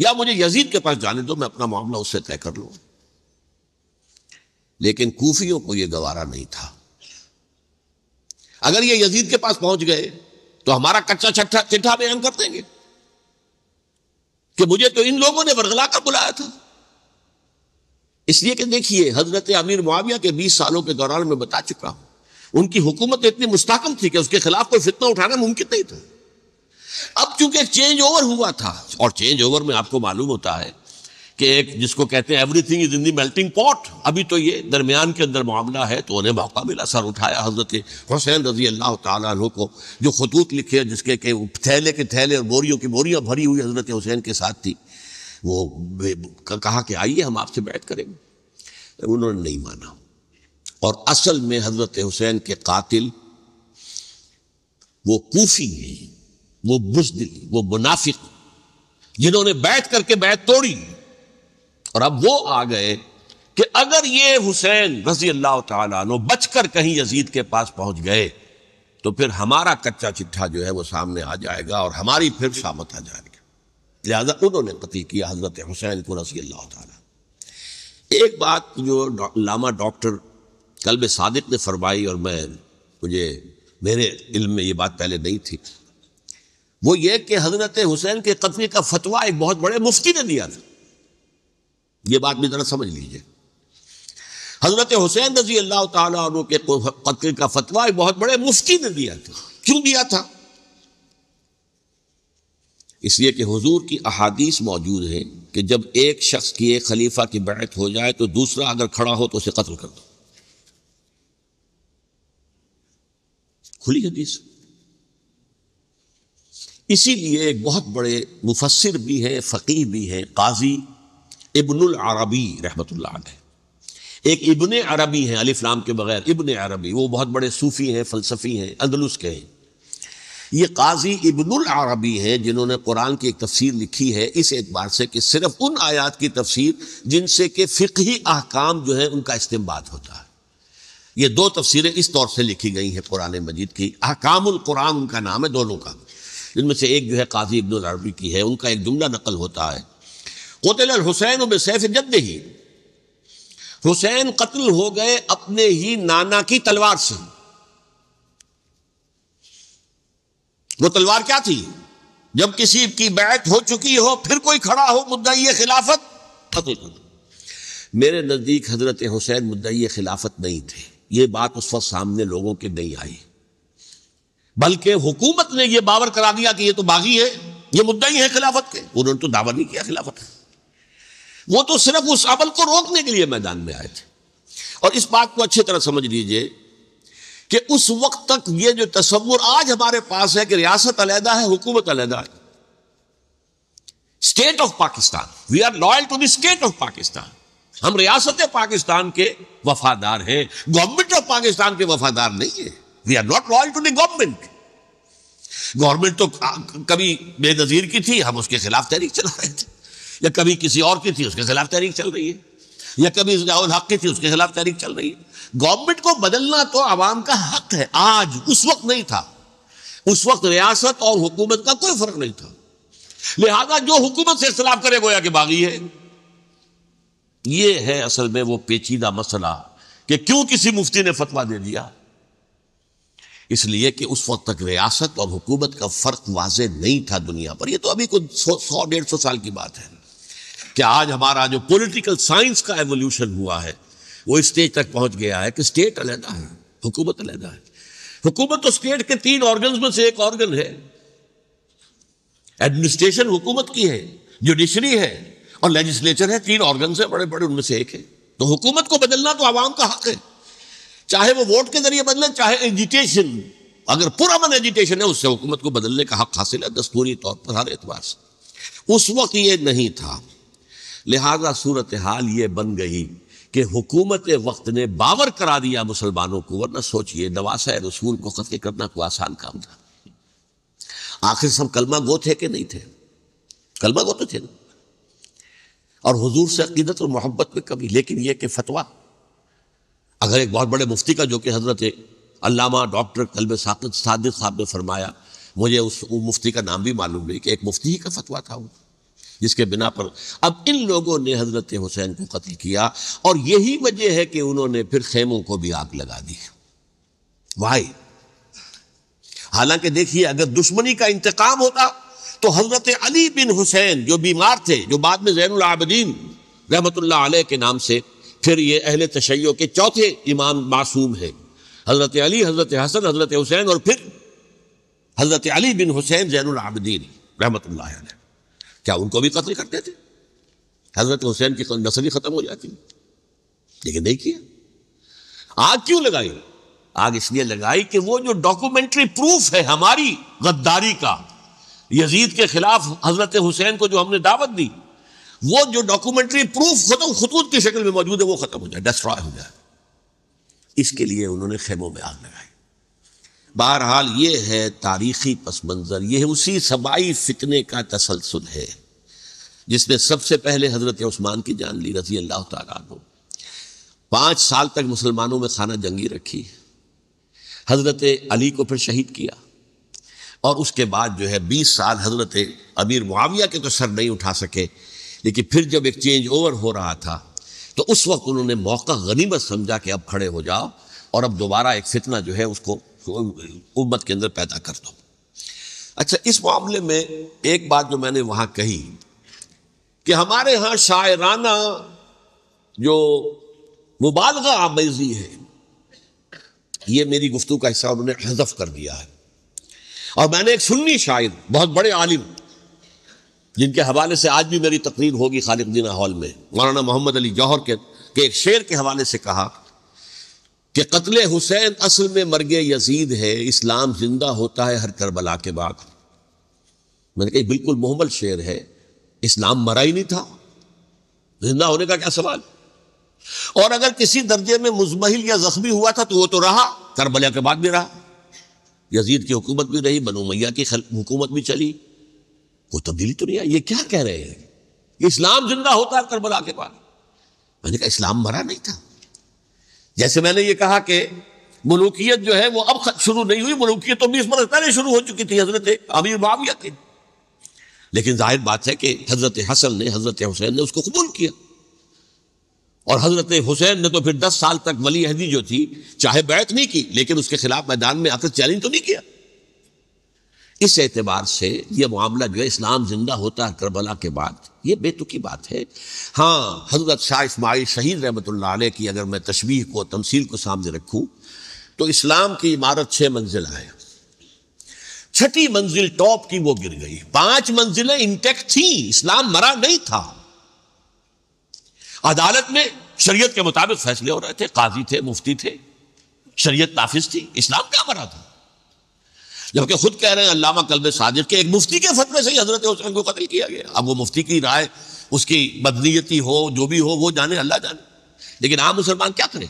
या मुझे यजीद के पास जाने दो मैं अपना मामला उससे तय कर लूं लेकिन कूफियों को यह गवारा नहीं था अगर ये यजीद के पास पहुंच गए तो हमारा कच्चा छठा चिट्ठा बयान कर देंगे कि मुझे तो इन लोगों ने बरगला कर बुलाया था इसलिए कि देखिए हजरत अमीर मुआविया के 20 सालों के दौरान मैं बता चुका हूं उनकी हुकूमत तो इतनी मुस्ताकम थी कि उसके खिलाफ कोई फितना उठाना मुमकिन नहीं था अब चूंकि चेंज ओवर हुआ था और चेंज ओवर में आपको मालूम होता है कि एक जिसको कहते हैं everything is in the melting pot अभी तो ये दरमियान के अंदर मामला है तो उन्हें मौका मिला सर उठाया हजरत हुसैन रजी अल्लाह तु को जो खतूत लिखे जिसके के थैले के थैले और बोरियों की बोरियाँ भरी हुई हजरत हुसैन के साथ थी वो कहा कि आइए हम आपसे बैठ करेंगे उन्होंने नहीं माना और असल में हजरत हुसैन के कातिल वो कूफी है वो बुजदिल वो मुनाफिक जिन्होंने बैठ करके बैत तोड़ी और अब वो आ गए कि अगर ये हुसैन रजी अल्लाह तुम बचकर कहीं यजीद के पास पहुंच गए तो फिर हमारा कच्चा चिट्ठा जो है वो सामने आ जाएगा और हमारी फिर सामत आ जाएगी लिहाजा उन्होंने कती किया हजरत हुसैन को रजी अल्लाह एक बात जो लामा डॉक्टर कल में सादिक ने फरमाई और मैं मुझे मेरे इल्म में ये बात पहले नहीं थी वो ये कि हजरत हुसैन के कत्ल का फतवा एक बहुत बड़े मुफ्ती ने दिया था ये बात भी ज़रा समझ लीजिए हजरत हुसैन रजी अल्लाह तुम के कत्ल का फतवा एक बहुत बड़े मुफ्ती ने दिया था क्यों दिया था इसलिए कि हुजूर की अहादीस मौजूद है कि जब एक शख्स की एक खलीफा की बैत हो जाए तो दूसरा अगर खड़ा हो तो उसे कत्ल कर दो खुली हदीस इसीलिए एक बहुत बड़े मुफसर भी हैं फ़कीह भी हैं काजी इबन अरबी रहमत एक इबन अरबी हैं अलिफ्लाम के बगैर इबन अरबी वो बहुत बड़े सूफ़ी हैं फ़लसफ़ी हैं अंदलुस के हैं ये काजी इबन अरबी हैं जिन्होंने कुरान की एक तफसीर लिखी है इस एतबार से कि सिर्फ उन आयात की तफसीर जिनसे कि फिकही अहकाम जो है उनका इस्तेमाल होता है ये दो तफसीरें इस तौर से लिखी गई हैं कुरान मजीद की अहकाम कुरान उनका नाम है दोनों का जिनमें से एक जो है काजी इब्दुलरबी अरबी की है उनका एक जुमला नकल होता है कोतल हुसैन सैफ जद ही हुसैन कत्ल हो गए अपने ही नाना की तलवार से वो तलवार क्या थी जब किसी की बैठ हो चुकी हो फिर कोई खड़ा हो मुद्दई खिलाफत कत्ल मेरे नज़दीक हजरत हुसैन मुद्दई खिलाफत नहीं थे ये बात उस वक्त सामने लोगों के नहीं आई बल्कि हुकूमत ने यह बावर करा दिया कि यह तो बागी है यह मुद्दा ही है खिलाफत के उन्होंने तो दावा नहीं किया खिलाफत वो तो सिर्फ उस अमल को रोकने के लिए मैदान में आए थे और इस बात को अच्छी तरह समझ लीजिए कि उस वक्त तक ये जो तस्वुर आज हमारे पास है कि रियासत अलहदा है हुकूमत अलहदा है state of Pakistan we are loyal to the state of Pakistan हम रियासत पाकिस्तान के वफादार हैं गवर्नमेंट ऑफ पाकिस्तान के वफादार नहीं है we are not loyal to the government government तो कभी बेनजीर की थी हम उसके खिलाफ तहरीक चला रहे थे या कभी किसी और की थी उसके खिलाफ तहरीक चल रही है या कभी जावद हक की थी उसके खिलाफ तहरीक चल रही है गवर्नमेंट को बदलना तो आवाम का हक है आज उस वक्त नहीं था उस वक्त रियासत और हुकूमत का कोई फर्क नहीं था लिहाजा जो हुकूमत से इख्तलाफ करे गोया कि बागी है ये है असल में वो पेचीदा मसला कि क्यों किसी मुफ्ती ने फतवा दे दिया इसलिए कि उस वक्त तक रियासत और हुकूमत का फ़र्क वाज नहीं था दुनिया पर यह तो अभी कुछ सौ डेढ़ सौ साल की बात है कि आज हमारा जो पोलिटिकल साइंस का एवोल्यूशन हुआ है वो स्टेज तक पहुंच गया है कि स्टेट अलहदा है हुकूमत अलहदा है हुकूमत तो स्टेट के तीन ऑर्गन में से एक ऑर्गन है एडमिनिस्ट्रेशन हुकूमत की है जुडिशरी है और लेजिस्लेचर है तीन ऑर्गन है बड़े बड़े उनमें से एक है तो हुकूमत को बदलना तो आवाम का हक है चाहे वो वोट के जरिए बदले चाहे एजिटेशन अगर मन एजिटेशन है उससे हुकूमत को बदलने का हक हासिल है दस्तूरी तौर पर हर एतबार से उस वक्त ये नहीं था लिहाजा सूरत हाल ये बन गई कि हुकूमत वक्त ने बावर करा दिया मुसलमानों को वरना सोचिए नवासा रसूल को कत्ल करना कोई आसान काम था आखिर सब कलमा गो थे कि नहीं थे कलमा गो तो थे ना और हुजूर से अकीदत और मोहब्बत में कभी लेकिन यह कि फतवा अगर एक बहुत बड़े मुफ्ती का जो कि हजरत अल्लामा डॉक्टर कलब साकिद सादिक साहब ने फरमाया मुझे उस मुफ्ती का नाम भी मालूम नहीं कि एक मुफ्ती ही का फतवा था वो जिसके बिना पर अब इन लोगों ने हजरत हुसैन को कत्ल किया और यही वजह है कि उन्होंने फिर खेमों को भी आग लगा दी वाई हालांकि देखिए अगर दुश्मनी का इंतकाम होता तो हज़रत अली बिन हुसैन जो बीमार थे जो बाद में आबदीन रहमत आल के नाम से फिर ये अहल तशैयों के चौथे इमाम मासूम हैं हज़रत अली हज़रत हसन हज़रत हुसैन और फिर हज़रत अली बिन हुसैन आबदीन रहमत क्या उनको भी कत्ल करते थे हज़रत हुसैन की नस्ल ही ख़त्म हो जाती लेकिन नहीं किया आग क्यों लगाई आग इसलिए लगाई कि वो जो डॉक्यूमेंट्री प्रूफ है हमारी गद्दारी का यजीद के खिलाफ हजरत हुसैन को जो हमने दावत दी वो जो डॉक्यूमेंट्री प्रूफ खत्म खतूत की शक्ल में मौजूद है वो खत्म हो जाए डिस्ट्रॉय हो जाए इसके लिए उन्होंने खेमों में आग लगाई बहरहाल ये है तारीखी पस मंज़र यह उसी सबाई फितने का तसलसल है जिसने सबसे पहले हज़रत उस्मान की जान ली रजी अल्लाह तु पाँच साल तक मुसलमानों में खाना जंगी रखी हज़रत अली को फिर शहीद किया और उसके बाद जो है बीस साल हजरत अमीर मुआविया के तो सर नहीं उठा सके लेकिन फिर जब एक चेंज ओवर हो रहा था तो उस वक्त उन्होंने मौका गनीमत समझा कि अब खड़े हो जाओ और अब दोबारा एक फितना जो है उसको उम्मत के अंदर पैदा कर दो अच्छा इस मामले में एक बात जो मैंने वहाँ कही कि हमारे यहाँ शायराना जो मुबालगा आमेजी है ये मेरी गुफ्तु का हिस्सा उन्होंने हजफ कर दिया है और मैंने एक सुन्नी शायर बहुत बड़े आलिम जिनके हवाले से आज भी मेरी तकरीर होगी खालिद दीना हॉल में मौलाना मोहम्मद अली जौहर के, के एक शेर के हवाले से कहा कि कत्ल हुसैन असल में मरगे यजीद है इस्लाम जिंदा होता है हर करबला के बाद मैंने कहा बिल्कुल मोहम्मद शेर है इस्लाम मरा ही नहीं था जिंदा होने का क्या सवाल और अगर किसी दर्जे में मुजमहिल या जख्मी हुआ था तो वो तो रहा करबला के बाद भी रहा यजीद की हुकूमत भी रही बनो मैया की हुकूमत भी चली कोई तब्दीली तो नहीं आई ये क्या कह रहे हैं इस्लाम जिंदा होता है करबला के बाद मैंने कहा इस्लाम मरा नहीं था जैसे मैंने ये कहा कि मलूकियत जो है वो अब शुरू नहीं हुई मलूकियत तो बीस बरस पहले शुरू हो चुकी थी हजरत अमीर माविया थे लेकिन जाहिर बात है कि हजरत हसन ने हजरत हुसैन ने उसको कबूल किया और हजरत हुसैन ने तो फिर दस साल तक वली अहदी जो थी चाहे बैत नहीं की लेकिन उसके खिलाफ मैदान में आकर चैलेंज तो नहीं किया इस एतबार से यह मामला जो है इस्लाम जिंदा होता है करबला के बाद यह बेतुकी बात है हाँ हजरत शाह इसमाई शहीद रहमत की अगर मैं तशबीह को तमसील को सामने रखू तो इस्लाम की इमारत छह मंजिल है छठी मंजिल टॉप की वो गिर गई पांच मंजिलें इंटेक्ट थी इस्लाम मरा नहीं था अदालत में शरीयत के मुताबिक फैसले हो रहे थे काजी थे मुफ्ती थे शरीयत नाफिज थी इस्लाम क्या मरा था जबकि खुद कह रहे हैं अल्लामा कलब साजिद के एक मुफ्ती के फतवे से ही हजरत हुसैन को कत्ल किया गया अब वो मुफ्ती की राय उसकी बदनीयती हो जो भी हो वो जाने अल्लाह जाने लेकिन आम मुसलमान क्या करें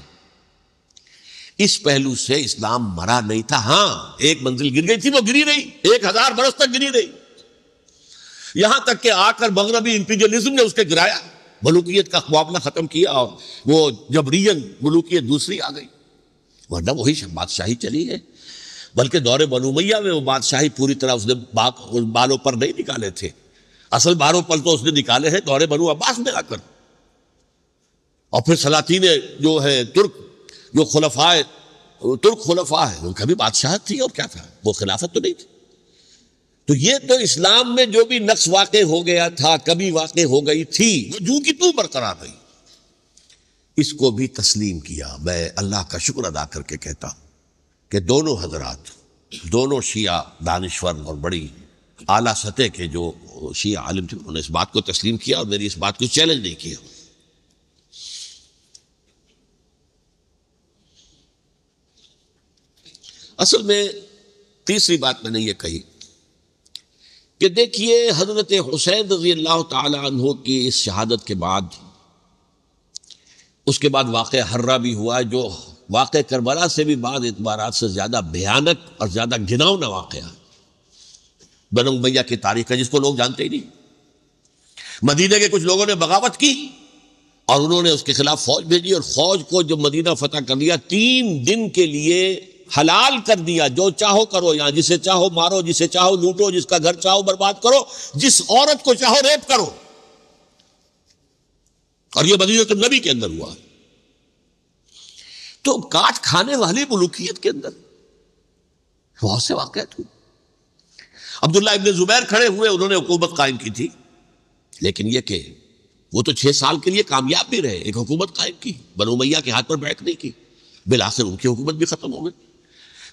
इस पहलू से इस्लाम मरा नहीं था हाँ एक मंजिल गिर गई थी वो गिरी रही एक हजार बरस तक गिरी रही यहां तक के आकर मगरबी इंपीरियलिज्म ने उसके गिराया मलूकियत का ख्वाबना ख़त्म किया और वो जबरीन मलूकियत दूसरी आ गई वरना वही बादशाही चली है बल्कि दौरे बनूमैया में वो बादशाही पूरी तरह उसने बालों पर नहीं निकाले थे असल बालों पर तो उसने निकाले हैं दौरे बनू अब्बास में आकर और फिर सलातीन जो है तुर्क जो खुलफाए तुर्क खुलफा है उनका भी बादशाह थी और क्या था वो खिलाफत तो नहीं थी तो ये तो इस्लाम में जो भी नक्श वाक़ हो गया था कभी वाक़ हो गई थी वो जू की तू बरकरार रही इसको भी तस्लीम किया मैं अल्लाह का शुक्र अदा करके कहता हूं कि दोनों हजरात दोनों शिया दानश्वर और बड़ी आला सतह के जो शिया आलिम थे उन्होंने इस बात को तस्लीम किया और मेरी इस बात को चैलेंज नहीं किया असल में तीसरी बात मैंने ये कही कि देखिए हजरत हुसैन रजी अल्लाह तहों की इस शहादत के बाद उसके बाद वाक़ हर्रा भी हुआ जो वाक़ करबला से भी बाद एतबार से ज़्यादा भयानक और ज़्यादा घिनावना वाक़ बनो मैया की तारीख है जिसको लोग जानते ही नहीं मदीने के कुछ लोगों ने बगावत की और उन्होंने उसके खिलाफ फौज भेजी और फौज को जब मदीना फतह कर लिया तीन दिन के लिए हलाल कर दिया जो चाहो करो यहां जिसे चाहो मारो जिसे चाहो लूटो जिसका घर चाहो बर्बाद करो जिस औरत को चाहो रेप करो और यह तो नबी के अंदर हुआ तो काट खाने वाली मलुकियत के अंदर बहुत से वाकत हुए अब्दुल्ला इब्ने जुबैर खड़े हुए उन्होंने हुकूमत कायम की थी लेकिन यह के वो तो छह साल के लिए कामयाब भी रहे एक हुकूमत कायम की बनो मैया के हाथ पर बैठ नहीं की बिलासर उनकी हुकूमत भी खत्म हो गई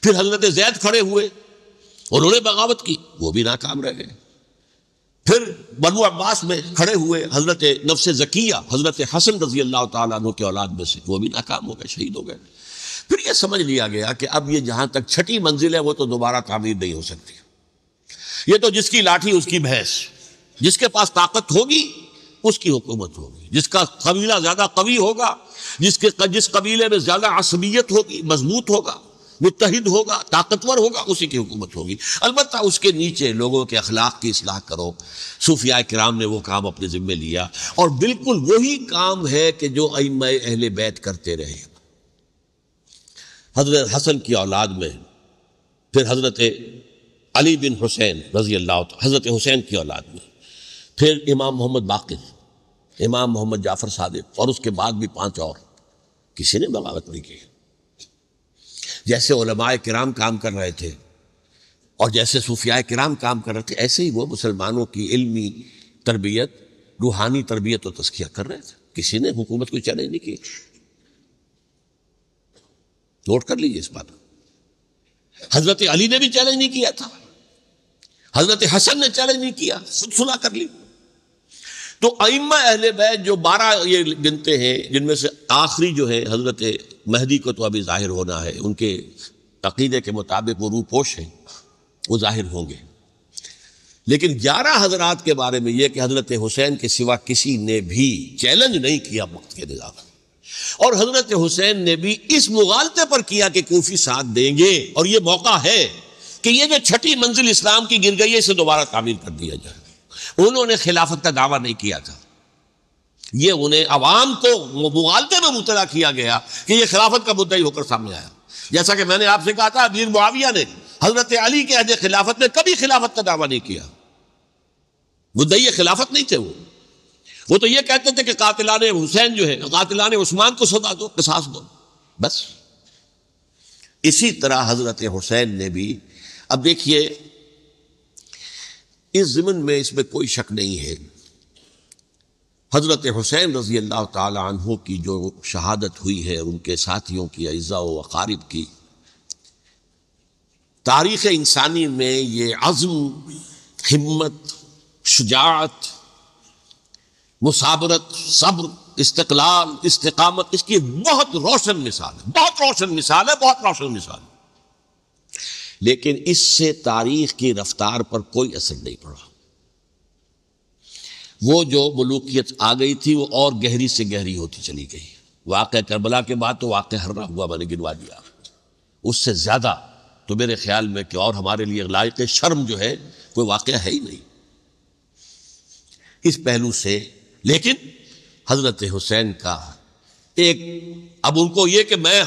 फिर हजरत जैद खड़े हुए उन्होंने बगावत की वो भी नाकाम रह गए फिर बनु अब्बास में खड़े हुए हजरत नफ्स जकिया हजरत हसन रजी अल्लाह तु के औलाद में से वो भी नाकाम हो गए शहीद हो गए फिर ये समझ लिया गया कि अब ये जहां तक छठी मंजिल है वो तो दोबारा तामीर नहीं हो सकती ये तो जिसकी लाठी उसकी भैंस जिसके पास ताकत होगी उसकी हुकूमत होगी जिसका कबीला ज्यादा कवी होगा जिसके जिस कबीले में ज्यादा असबियत होगी मजबूत होगा मुतहद होगा ताकतवर होगा उसी की हुकूमत होगी अलबत् उसके नीचे लोगों के अखलाक की असलाह करो सूफिया कराम ने वो काम अपने ज़िम्मे लिया और बिल्कुल वही काम है कि जो अम अहल बैत करते रहे हजरत हसन की औलाद में फिर हजरत अली बिन हुसैन रजी अल्लाह हजरत हुसैन की औलाद में फिर इमाम मोहम्मद बाकिर इमाम मोहम्मद जाफ़र सादिफ़ और उसके बाद भी पाँच और किसी ने बगावत नहीं की जैसे ओलमाए कराम काम कर रहे थे और जैसे सूफिया कराम काम कर रहे थे ऐसे ही वो मुसलमानों की इल्मी तरबियत रूहानी तरबियत और तस्किया कर रहे थे किसी ने हुकूमत को चैलेंज नहीं किया नोट कर लीजिए इस बात हजरत अली ने भी चैलेंज नहीं किया था हजरत हसन ने चैलेंज नहीं किया सुन सुना कर ली तो अइम्मा अहल बैत जो बारह ये गिनते हैं जिनमें से आखिरी जो है हजरत महदी को तो अभी जाहिर होना है उनके अकीदे के मुताबिक वो रूपोश हैं वो जाहिर होंगे लेकिन ग्यारह हजरात के बारे में यह कि हजरत हुसैन के सिवा किसी ने भी चैलेंज नहीं किया वक्त के निजाम और हजरत हुसैन ने भी इस मुगालते पर किया कि कूफी साथ देंगे और ये मौका है कि यह जो छठी मंजिल इस्लाम की गिर गई है इसे दोबारा तामीर कर दिया जाए उन्होंने खिलाफत का दावा नहीं किया था ये उन्हें अवाम को मुगालते में मुतला किया गया कि यह खिलाफत का मुद्दा ही होकर सामने आया जैसा कि मैंने आपसे कहा था अमीर मुआविया ने हजरत अली के अहद खिलाफत में कभी खिलाफत का दावा नहीं किया मुद्दई खिलाफत नहीं थे वो वो तो ये कहते थे कि कातिलान हुसैन जो है कातिलान उस्मान को सदा दो सास दो बस इसी तरह हजरत हुसैन ने भी अब देखिए इस जमन में इसमें कोई शक नहीं है हज़रत हुसैन रज़ी अल्लाह तहु की जो शहादत हुई है उनके साथियों की अज्जा वकारीब की तारीख़ इंसानी में ये अज़म हिम्मत शुजात मुसाबरत सब्र इस्तलाल इस्तकामत इसकी बहुत रोशन मिसाल है बहुत रोशन मिसाल है बहुत रोशन मिसाल है लेकिन इससे तारीख की रफ्तार पर कोई असर नहीं पड़ा वो जो मलूकियत आ गई थी वो और गहरी से गहरी होती चली गई वाक़ करबला के बाद तो वाक़ हर्रा हुआ मैंने गिनवा दिया उससे ज़्यादा तो मेरे ख्याल में कि और हमारे लिए लायक शर्म जो है कोई वाक़ है ही नहीं इस पहलू से लेकिन हज़रत हुसैन का एक अब उनको ये कि मैं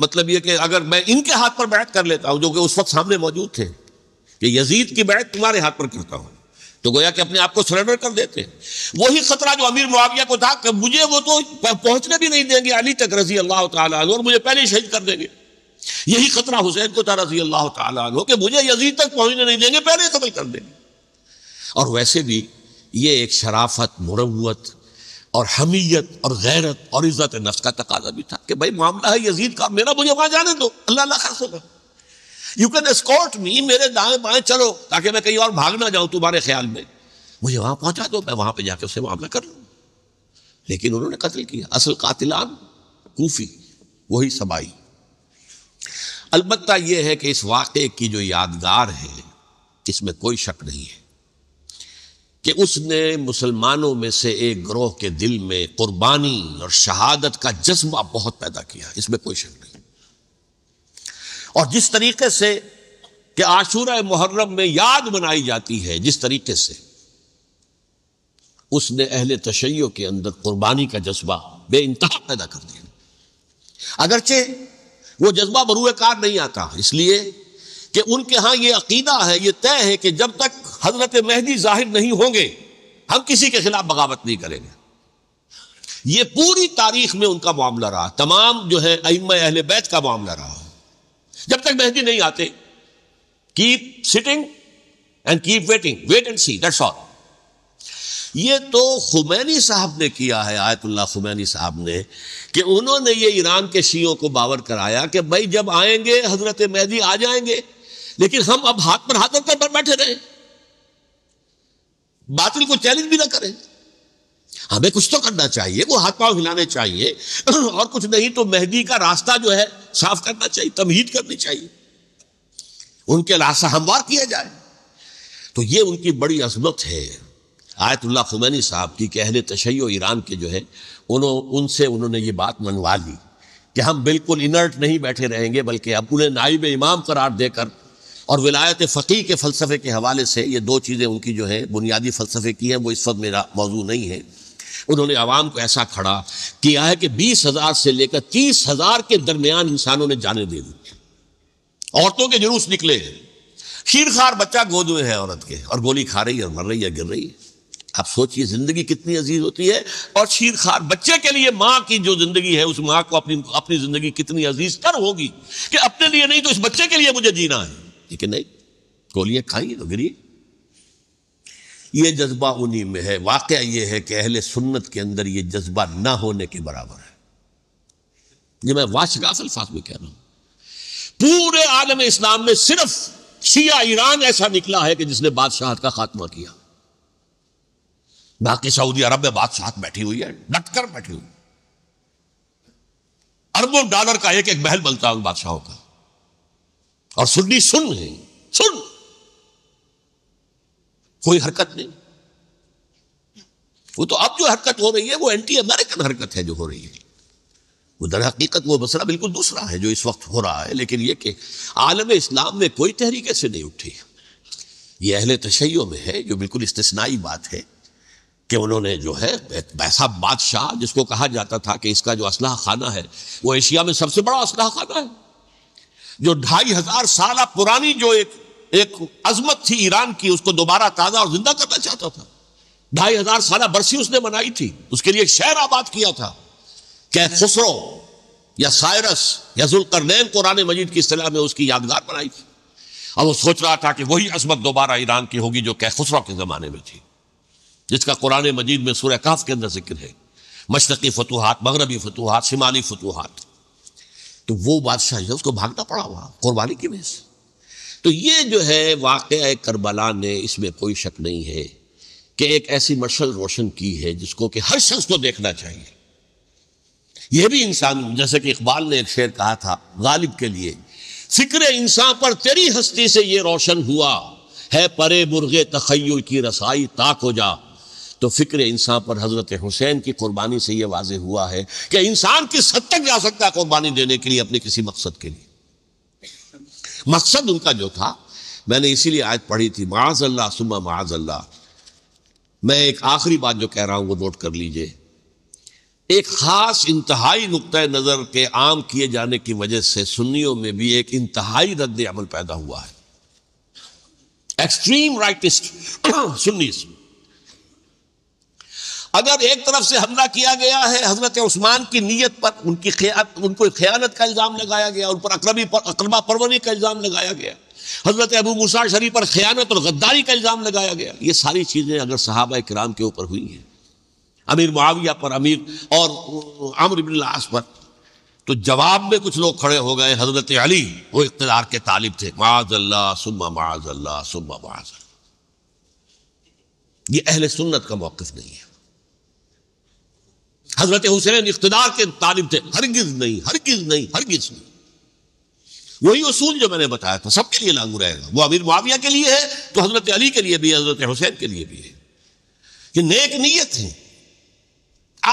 मतलब ये कि अगर मैं इनके हाथ पर बैठ कर लेता हूँ जो कि उस वक्त सामने मौजूद थे कि यजीद की बैठ तुम्हारे हाथ पर करता हूँ तो गोया कि अपने आप को सरेंडर कर देते हैं वही खतरा जो अमीर मुआविया को था मुझे वो तो पहुंचने भी नहीं देंगे अली तक रजी अल्लाह और मुझे पहले शहीद कर देंगे यही खतरा हुसैन को था रजी अल्लाह तो कि मुझे यजीद तक पहुंचने नहीं देंगे पहले कबल कर देंगे और वैसे भी ये एक शराफत मुरवत और हमीयत और गैरत और इज़्ज़त नफ्स का तकाजा भी था कि भाई मामला है यजीद का मेरा मुझे वहाँ जाने दो अल्लाह खास होगा यू कैन एस्कॉर्ट मी मेरे दाएं बाएं चलो ताकि मैं कहीं और भाग ना जाऊं तुम्हारे ख्याल में मुझे वहां पहुंचा दो मैं वहां पर जाकर उससे मामला कर लू लेकिन उन्होंने कत्ल किया असल कातिलान कूफी वही सबाई अलबत् यह है कि इस वाक़े की जो यादगार है इसमें कोई शक नहीं है कि उसने मुसलमानों में से एक ग्रोह के दिल में कुर्बानी और शहादत का जज्बा बहुत पैदा किया इसमें कोई शक नहीं और जिस तरीके से कि आशूरा मुहर्रम में याद मनाई जाती है जिस तरीके से उसने अहल तशैयों के अंदर कुर्बानी का जज्बा बे इंतहा पैदा कर दिया अगरचे वो जज्बा बरूए कार नहीं आता इसलिए कि उनके यहाँ ये अकीदा है ये तय है कि जब तक हजरत मेहदी जाहिर नहीं होंगे हम किसी के खिलाफ बगावत नहीं करेंगे ये पूरी तारीख में उनका मामला रहा तमाम जो है अम अहल बैत का मामला रहा जब तक मेहंदी नहीं आते keep sitting and keep waiting wait and see that's all ये तो खुमैनी साहब ने किया है आयतुल्ला खुमैनी साहब ने कि उन्होंने ये ईरान के शीयों को बावर कराया कि भाई जब आएंगे हजरत मेहदी आ जाएंगे लेकिन हम अब हाथ पर हाथ रखकर बैठे रहें बातिल को चैलेंज भी ना करें हमें कुछ तो करना चाहिए वो हाथ पांव हिलाने चाहिए और कुछ नहीं तो मेहंदी का रास्ता जो है साफ करना चाहिए तमहीद करनी चाहिए उनके रास्ता हमवार किया जाए तो ये उनकी बड़ी अजमत है आयतुल्ला खुमैनी साहब की कहले तशैय ईरान के जो है उन्हों उनसे उन्होंने ये बात मनवा ली कि हम बिल्कुल इनर्ट नहीं बैठे रहेंगे बल्कि अब उन्हें नाइब इमाम करार देकर और विलायत फ़कीह के फ़लसफ़े के हवाले से ये दो चीज़ें उनकी जो है बुनियादी फ़लसफ़े की हैं वो इस वक्त मेरा मौजू नहीं है उन्होंने आवाम को ऐसा खड़ा किया है कि बीस हजार से लेकर तीस हजार के दरमियान इंसानों ने जाने दे दी औरतों के जुलूस निकले हैं खार बच्चा गोद में है औरत के और गोली खा रही है और मर रही है गिर रही है आप सोचिए जिंदगी कितनी अजीज होती है और शीर खार बच्चे के लिए माँ की जो जिंदगी है उस माँ को अपनी अपनी जिंदगी कितनी अजीज तर होगी कि अपने लिए नहीं तो इस बच्चे के लिए मुझे जीना है लेकिन नहीं गोलियां खाइए तो गिरी ये जज्बा उन्हीं में है वाक़ ये है कि अहल सुन्नत के अंदर ये जज्बा ना होने के बराबर है ये मैं वाशगा अल्फाज में कह रहा हूँ पूरे आलम इस्लाम में सिर्फ शिया ईरान ऐसा निकला है कि जिसने बादशाह का खात्मा किया बाकी सऊदी अरब में बादशाह बैठी हुई है डटकर बैठी हुई अरबों डॉलर का एक एक महल बनता है बादशाहों का और सुन्नी सुन है सुन कोई हरकत नहीं वो तो अब जो हरकत हो रही है वो एंटी अमेरिकन हरकत है जो हो रही है वो दर हकीकत वो मसला बिल्कुल दूसरा है जो इस वक्त हो रहा है लेकिन ये कि आलम इस्लाम में कोई तहरीक ऐसे नहीं उठी ये अहल तशैयों में है जो बिल्कुल इस्तनाई बात है कि उन्होंने जो है ऐसा बादशाह जिसको कहा जाता था कि इसका जो असलाह खाना है वो एशिया में सबसे बड़ा असलाह खाना है जो ढाई हजार साल पुरानी जो एक एक अजमत थी ईरान की उसको दोबारा ताजा और जिंदा करना चाहता था ढाई हजार साल बरसी उसने मनाई थी उसके लिए एक शहर आबाद किया था क्या खुसरो या सायरस या जुलकरनैन कुरान मजीद की सलाह में उसकी यादगार बनाई थी और वो सोच रहा था कि वही अजमत दोबारा ईरान की होगी जो कह खुसरो के ज़माने में थी जिसका कुरान मजीद में सूर्य काफ के अंदर जिक्र है मशरकी फतूहत मगरबी फतूहत शिमाली फतूहत तो वो बादशाह उसको भागना पड़ा हुआ कुरबानी की वजह से तो ये जो है वाक़ करबला ने इसमें कोई शक नहीं है कि एक ऐसी मशल रोशन की है जिसको कि हर शख्स को देखना चाहिए यह भी इंसान जैसे कि इकबाल ने एक शेर कहा था गालिब के लिए फिक्र इंसान पर तेरी हस्ती से यह रोशन हुआ है परे बुर्गे तखय की रसाई ताक हो जा तो फिक्र इंसान पर हजरत हुसैन की कुर्बानी से यह वाज हुआ है कि इंसान किस हद तक जा सकता है कुर्बानी देने के लिए अपने किसी मकसद के लिए मकसद उनका जो था मैंने इसीलिए आज पढ़ी थी माज अल्लाह सुबह माज अल्लाह मैं एक आखिरी बात जो कह रहा हूं वो नोट कर लीजिए एक खास इंतहाई नुक़ नज़र के आम किए जाने की वजह से सुन्नियों में भी एक इंतहाई रद्द अमल पैदा हुआ है एक्सट्रीम राइटिस्ट सुन अगर एक तरफ से हमला किया गया है हजरत उस्मान की नीयत पर उनकी खया, उनको खयानत का इल्ज़ाम लगाया गया उन पर अकरबी पर अकरबा परवरी का इल्ज़ाम लगाया गया हजरत अबू मूसा शरीफ पर खयानत और गद्दारी का इल्ज़ाम लगाया गया ये सारी चीज़ें अगर सहाबा कराम के ऊपर हुई हैं अमीर मुआविया पर अमीर और अमर इबिल्लास पर तो जवाब में कुछ लोग खड़े हो गए हजरत अली वो इकतदार के तालिब थे माजल्ला सुबह माजल्ला सुबह माजल्ला ये अहल सुन्नत का मौकफ़ नहीं है हजरत हुसैन इकतदार के तालिब थे हरगिज नहीं हरगिज नहीं हरगिज नहीं वही असूल जो मैंने बताया था सबके लिए लागू रहेगा वो अमीर मुआविया के लिए है तो हजरत अली के लिए भी है हजरत हुसैन के लिए भी है कि नेक नीयत है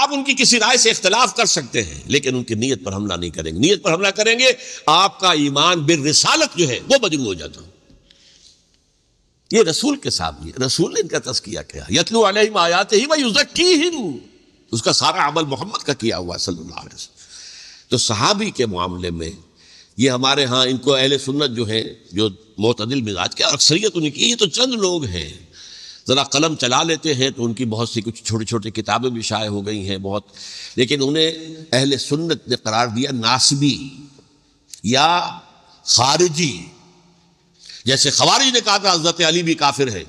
आप उनकी किसी राय से इख्तलाफ कर सकते हैं लेकिन उनकी नीयत पर हमला नहीं करेंगे नीयत पर हमला करेंगे आपका ईमान बिर रिसालत जो है वो बजरू हो जाता ये रसूल के सामने रसूल ने इनका तस्किया किया यतलू आलिम आयात ही वही की उसका सारा अमल मोहम्मद का किया हुआ सल्लल्लाहु अलैहि वसल्लम तो सहाबी के मामले में ये हमारे यहाँ इनको अहल सुन्नत जो है जो मतदिल मिजाज के अक्सरियत उनकी ये तो चंद लोग हैं ज़रा कलम चला लेते हैं तो उनकी बहुत सी कुछ छोटी छोटी किताबें भी शाये हो गई हैं बहुत लेकिन उन्हें अहल सुन्नत ने करार दिया नासबी या खारजी जैसे खवारिज ने कहा था हजरत अली भी काफिर है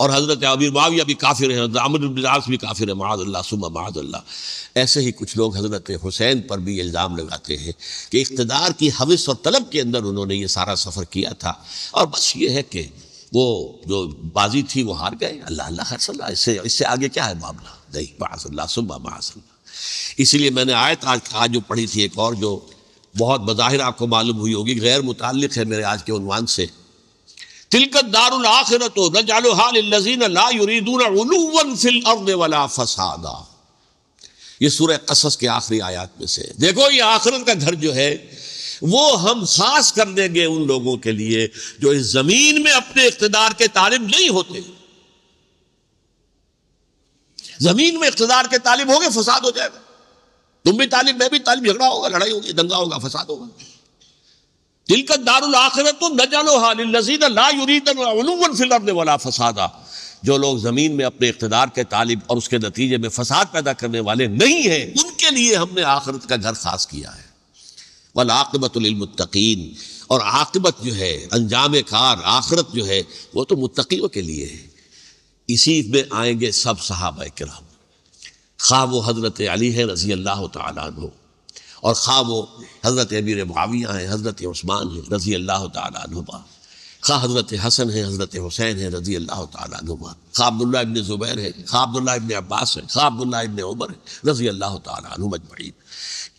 और हज़रत अबी माविया भी काफिर हैं अमरबिलास भी काफिर है माजल्ला सुबह माजल्ला ऐसे ही कुछ लोग हज़रत हुसैन पर भी इल्ज़ाम लगाते हैं कि इकतदार की हविस और तलब के अंदर उन्होंने ये सारा सफ़र किया था और बस ये है कि वो जो बाजी थी वो हार गए अल्लाह अल्लाह हर इससे इससे आगे क्या है मामला नहीं माजल्ला सुबह माजल्ला इसीलिए मैंने आयत आज आज जो पढ़ी थी एक और जो बहुत बज़ाहिर आपको मालूम हुई होगी गैर मुतल है मेरे आज के उनवान से आखिरी आयात में से देखो ये आखिरत का घर जो है वो हम खास कर देंगे उन लोगों के लिए जो इस जमीन में अपने इकतदार के तालिब नहीं होते जमीन में इकतदार के तालिब हो गए फसाद हो जाएगा तुम भी तालिब मैं भी तालिब झगड़ा होगा लड़ाई होगी दंगा होगा फसाद होगा दिल वाला फसादा जो लोग ज़मीन में अपने इकतदार के तालिब और उसके नतीजे में फसाद पैदा करने वाले नहीं है उनके लिए हमने आखिरत का घर खास किया है वल आकबतमतकीन और आकबत जो है अंजाम कार आखरत जो है वो तो मुतकीयों के लिए है इसी में आएंगे सब सहाबा कराम खा वो हज़रत अली है रज़ी अल्लाह तु और ख़्वा वो हज़रत अबीर माविया हैं हज़रत ओस्मान हैं रज़ी अल्लाह तुमा खा हज़रत हसन है हज़रत हुसैन है रज़ी अल्लाह तुमा खा अब्दुल्ला इबन ज़ुबैर है खा अब्दुल्ला इबन अब्बास है खा अब्दुल्ला इबन उमर है रज़ी अल्लाह तजमैन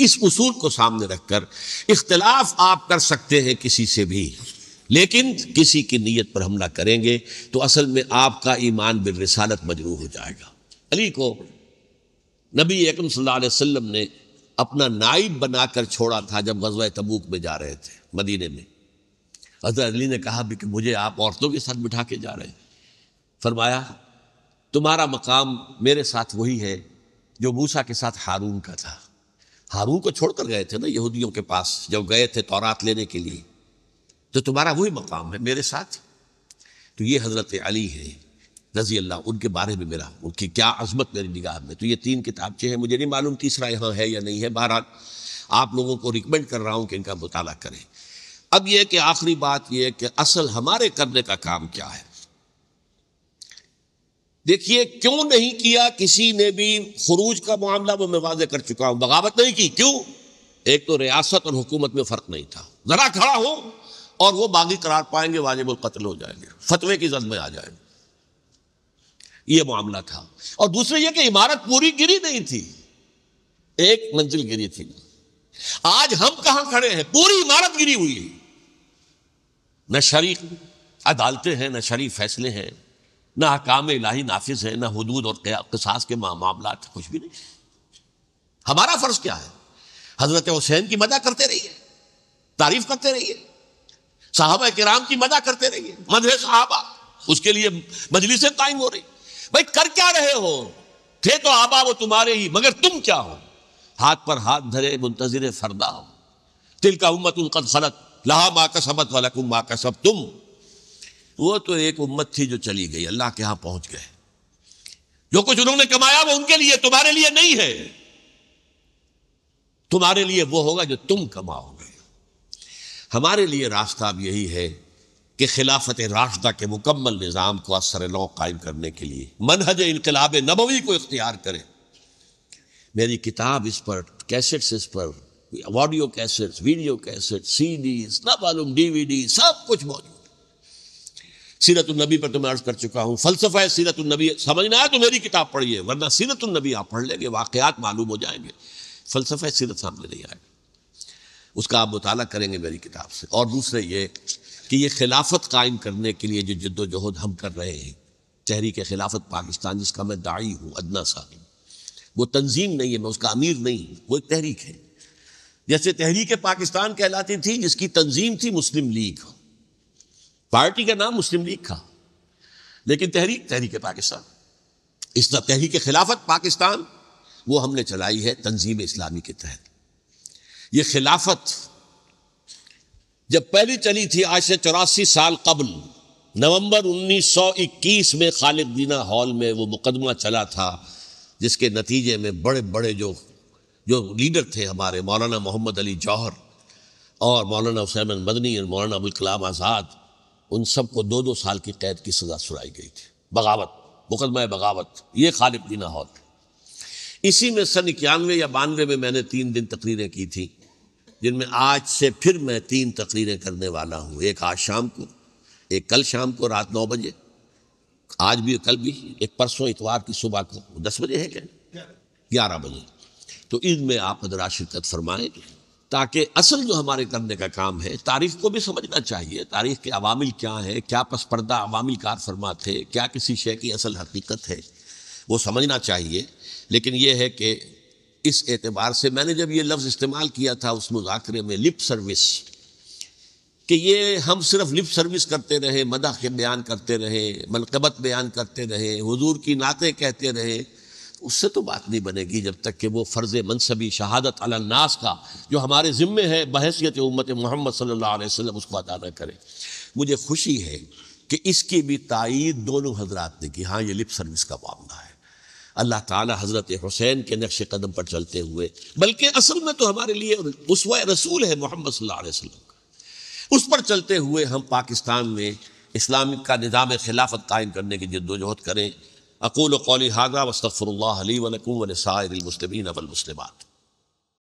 इस असूल को सामने रख कर इख्तलाफ आप कर सकते हैं किसी से भी लेकिन किसी की नीयत पर हमला करेंगे तो असल में आपका ईमान बिल रिसालत मजरू हो जाएगा अली को नबी एकम सल वम ने अपना नाइब बनाकर छोड़ा था जब गजवा तबूक में जा रहे थे मदीने में हजरत अली ने कहा भी कि मुझे आप औरतों के साथ बिठा के जा रहे हैं फरमाया तुम्हारा मकाम मेरे साथ वही है जो मूसा के साथ हारून का था हारून को छोड़कर गए थे ना यहूदियों के पास जब गए थे तौरात लेने के लिए तो तुम्हारा वही मकाम है मेरे साथ तो ये हजरत अली है रजी अल्लाह उनके बारे में मेरा उनकी क्या अजमत मेरी निगाह में तो ये तीन किताब हैं मुझे नहीं मालूम तीसरा यहाँ है या नहीं है बहरहाल आप लोगों को रिकमेंड कर रहा हूँ कि इनका मुताल करें अब यह कि आखिरी बात यह कि असल हमारे करने का काम क्या है देखिए क्यों नहीं किया किसी ने भी खरूज का मामला वो मैं वाजे कर चुका हूं बगावत नहीं की क्यों एक तो रियासत और हुकूमत में फर्क नहीं था जरा खड़ा हो और वो बागी करार पाएंगे वाजिब कत्ल हो जाएंगे फतवे की जद में आ जाएंगे यह मामला था और दूसरे यह कि इमारत पूरी गिरी नहीं थी एक मंजिल गिरी थी आज हम कहां खड़े हैं पूरी इमारत गिरी हुई है न शरीफ अदालतें हैं न शरी फैसले हैं न हकाम इलाही नाफिज है न हदूद और किसास के मामला कुछ भी नहीं हमारा फर्ज क्या है हजरत हुसैन की मजा करते रहिए तारीफ करते रहिए साहबा कराम की मजा करते रहिए मजह साहबा उसके लिए मजलिसें कायम हो रही भाई कर क्या रहे हो थे तो आबा वो तुम्हारे ही मगर तुम क्या हो हाथ पर हाथ धरे मुंतजिर फरदा हो तिल का उम्मत उनकद खलत लहा माँ का सबत वाला माँ का सब तुम वो तो एक उम्मत थी जो चली गई अल्लाह के यहां पहुंच गए जो कुछ उन्होंने कमाया वो उनके लिए तुम्हारे लिए नहीं है तुम्हारे लिए वो होगा जो तुम कमाओगे हमारे लिए रास्ता अब यही है कि खिलाफत राशदा के मुकम्मल निज़ाम को असर नौ कायम करने के लिए मनहज इनकलाब नबवी को इख्तियार करें मेरी किताब इस पर कैसेट्स इस पर audio cassettes video cassette C D ना मालूम डी वी डी सब कुछ मौजूद सीरतुलनबी पर तो मैं अर्ज कर चुका हूँ फलसफा सीरतुलनबी समझना है तो मेरी किताब पढ़िए वरना सीरतुलनबी आप पढ़ लेंगे वाकयात मालूम हो जाएंगे फलसफा सीरत सामने नहीं आएगा उसका आप मुताला करेंगे मेरी किताब से और दूसरे ये कि ये खिलाफत कायम करने के लिए जो जद्दोजहद हम कर रहे हैं तहरीक खिलाफत पाकिस्तान जिसका मैं दाई हूँ अदना साहब वो तंजीम नहीं है मैं उसका अमीर नहीं हूँ वो एक तहरीक है जैसे तहरीक पाकिस्तान कहलाती थी जिसकी तंजीम थी मुस्लिम लीग पार्टी का नाम मुस्लिम लीग था लेकिन तहरीक तहरीक पाकिस्तान इस तरह तहरीक खिलाफत पाकिस्तान वो हमने चलाई है तंजीम इस्लामी के तहत ये खिलाफत जब पहली चली थी आज से चौरासी साल कबल नवंबर 1921 में खालिद दीना हॉल में वो मुकदमा चला था जिसके नतीजे में बड़े बड़े जो जो लीडर थे हमारे मौलाना मोहम्मद अली जौहर और मौलाना हुसैन मदनी और मौलाना अबुल कलाम आज़ाद उन सबको दो दो साल की कैद की सज़ा सुनाई गई थी बगावत मुकदमा बगावत ये खालिद दीना हॉल इसी में सन इक्यानवे या बानवे में मैंने तीन दिन तकरीरें की थी जिनमें आज से फिर मैं तीन तकरीरें करने वाला हूँ एक आज शाम को एक कल शाम को रात नौ बजे आज भी कल भी एक परसों इतवार की सुबह को दस बजे है क्या ग्यारह बजे तो में आप हजरा शिरकत फरमाएँ ताकि असल जो हमारे करने का काम है तारीख को भी समझना चाहिए तारीख के अवामिल क्या हैं क्या पसपर्दा अवामिल कार फरमा थे क्या किसी शे की असल हकीकत है वो समझना चाहिए लेकिन ये है कि इस एतबार से मैंने जब ये लफ्ज़ इस्तेमाल किया था उस मुजाकरे में लिप सर्विस कि ये हम सिर्फ लिप सर्विस करते रहे के बयान करते रहे मनकबत बयान करते रहे हजूर की नाते कहते रहे उससे तो बात नहीं बनेगी जब तक कि वो फ़र्ज़ मनसबी शहादत अलनास का जो हमारे ज़िम्मे है बहसीत उम्मत मोहम्मद सल्ला वसम उसको अदा न करें मुझे खुशी है कि इसकी भी तइद दोनों हजरात ने की हाँ ये लिप सर्विस का मामला है अल्लाह ताला हज़रत हुसैन के नक्श कदम पर चलते हुए बल्कि असल में तो हमारे लिए उस रसूल है मोहम्मद वसल्लम उस पर चलते हुए हम पाकिस्तान में इस्लामिक का निज़ाम खिलाफत कायम करने की जद्दोजहद करें अकूल कौली हागा वस्तफ़र अली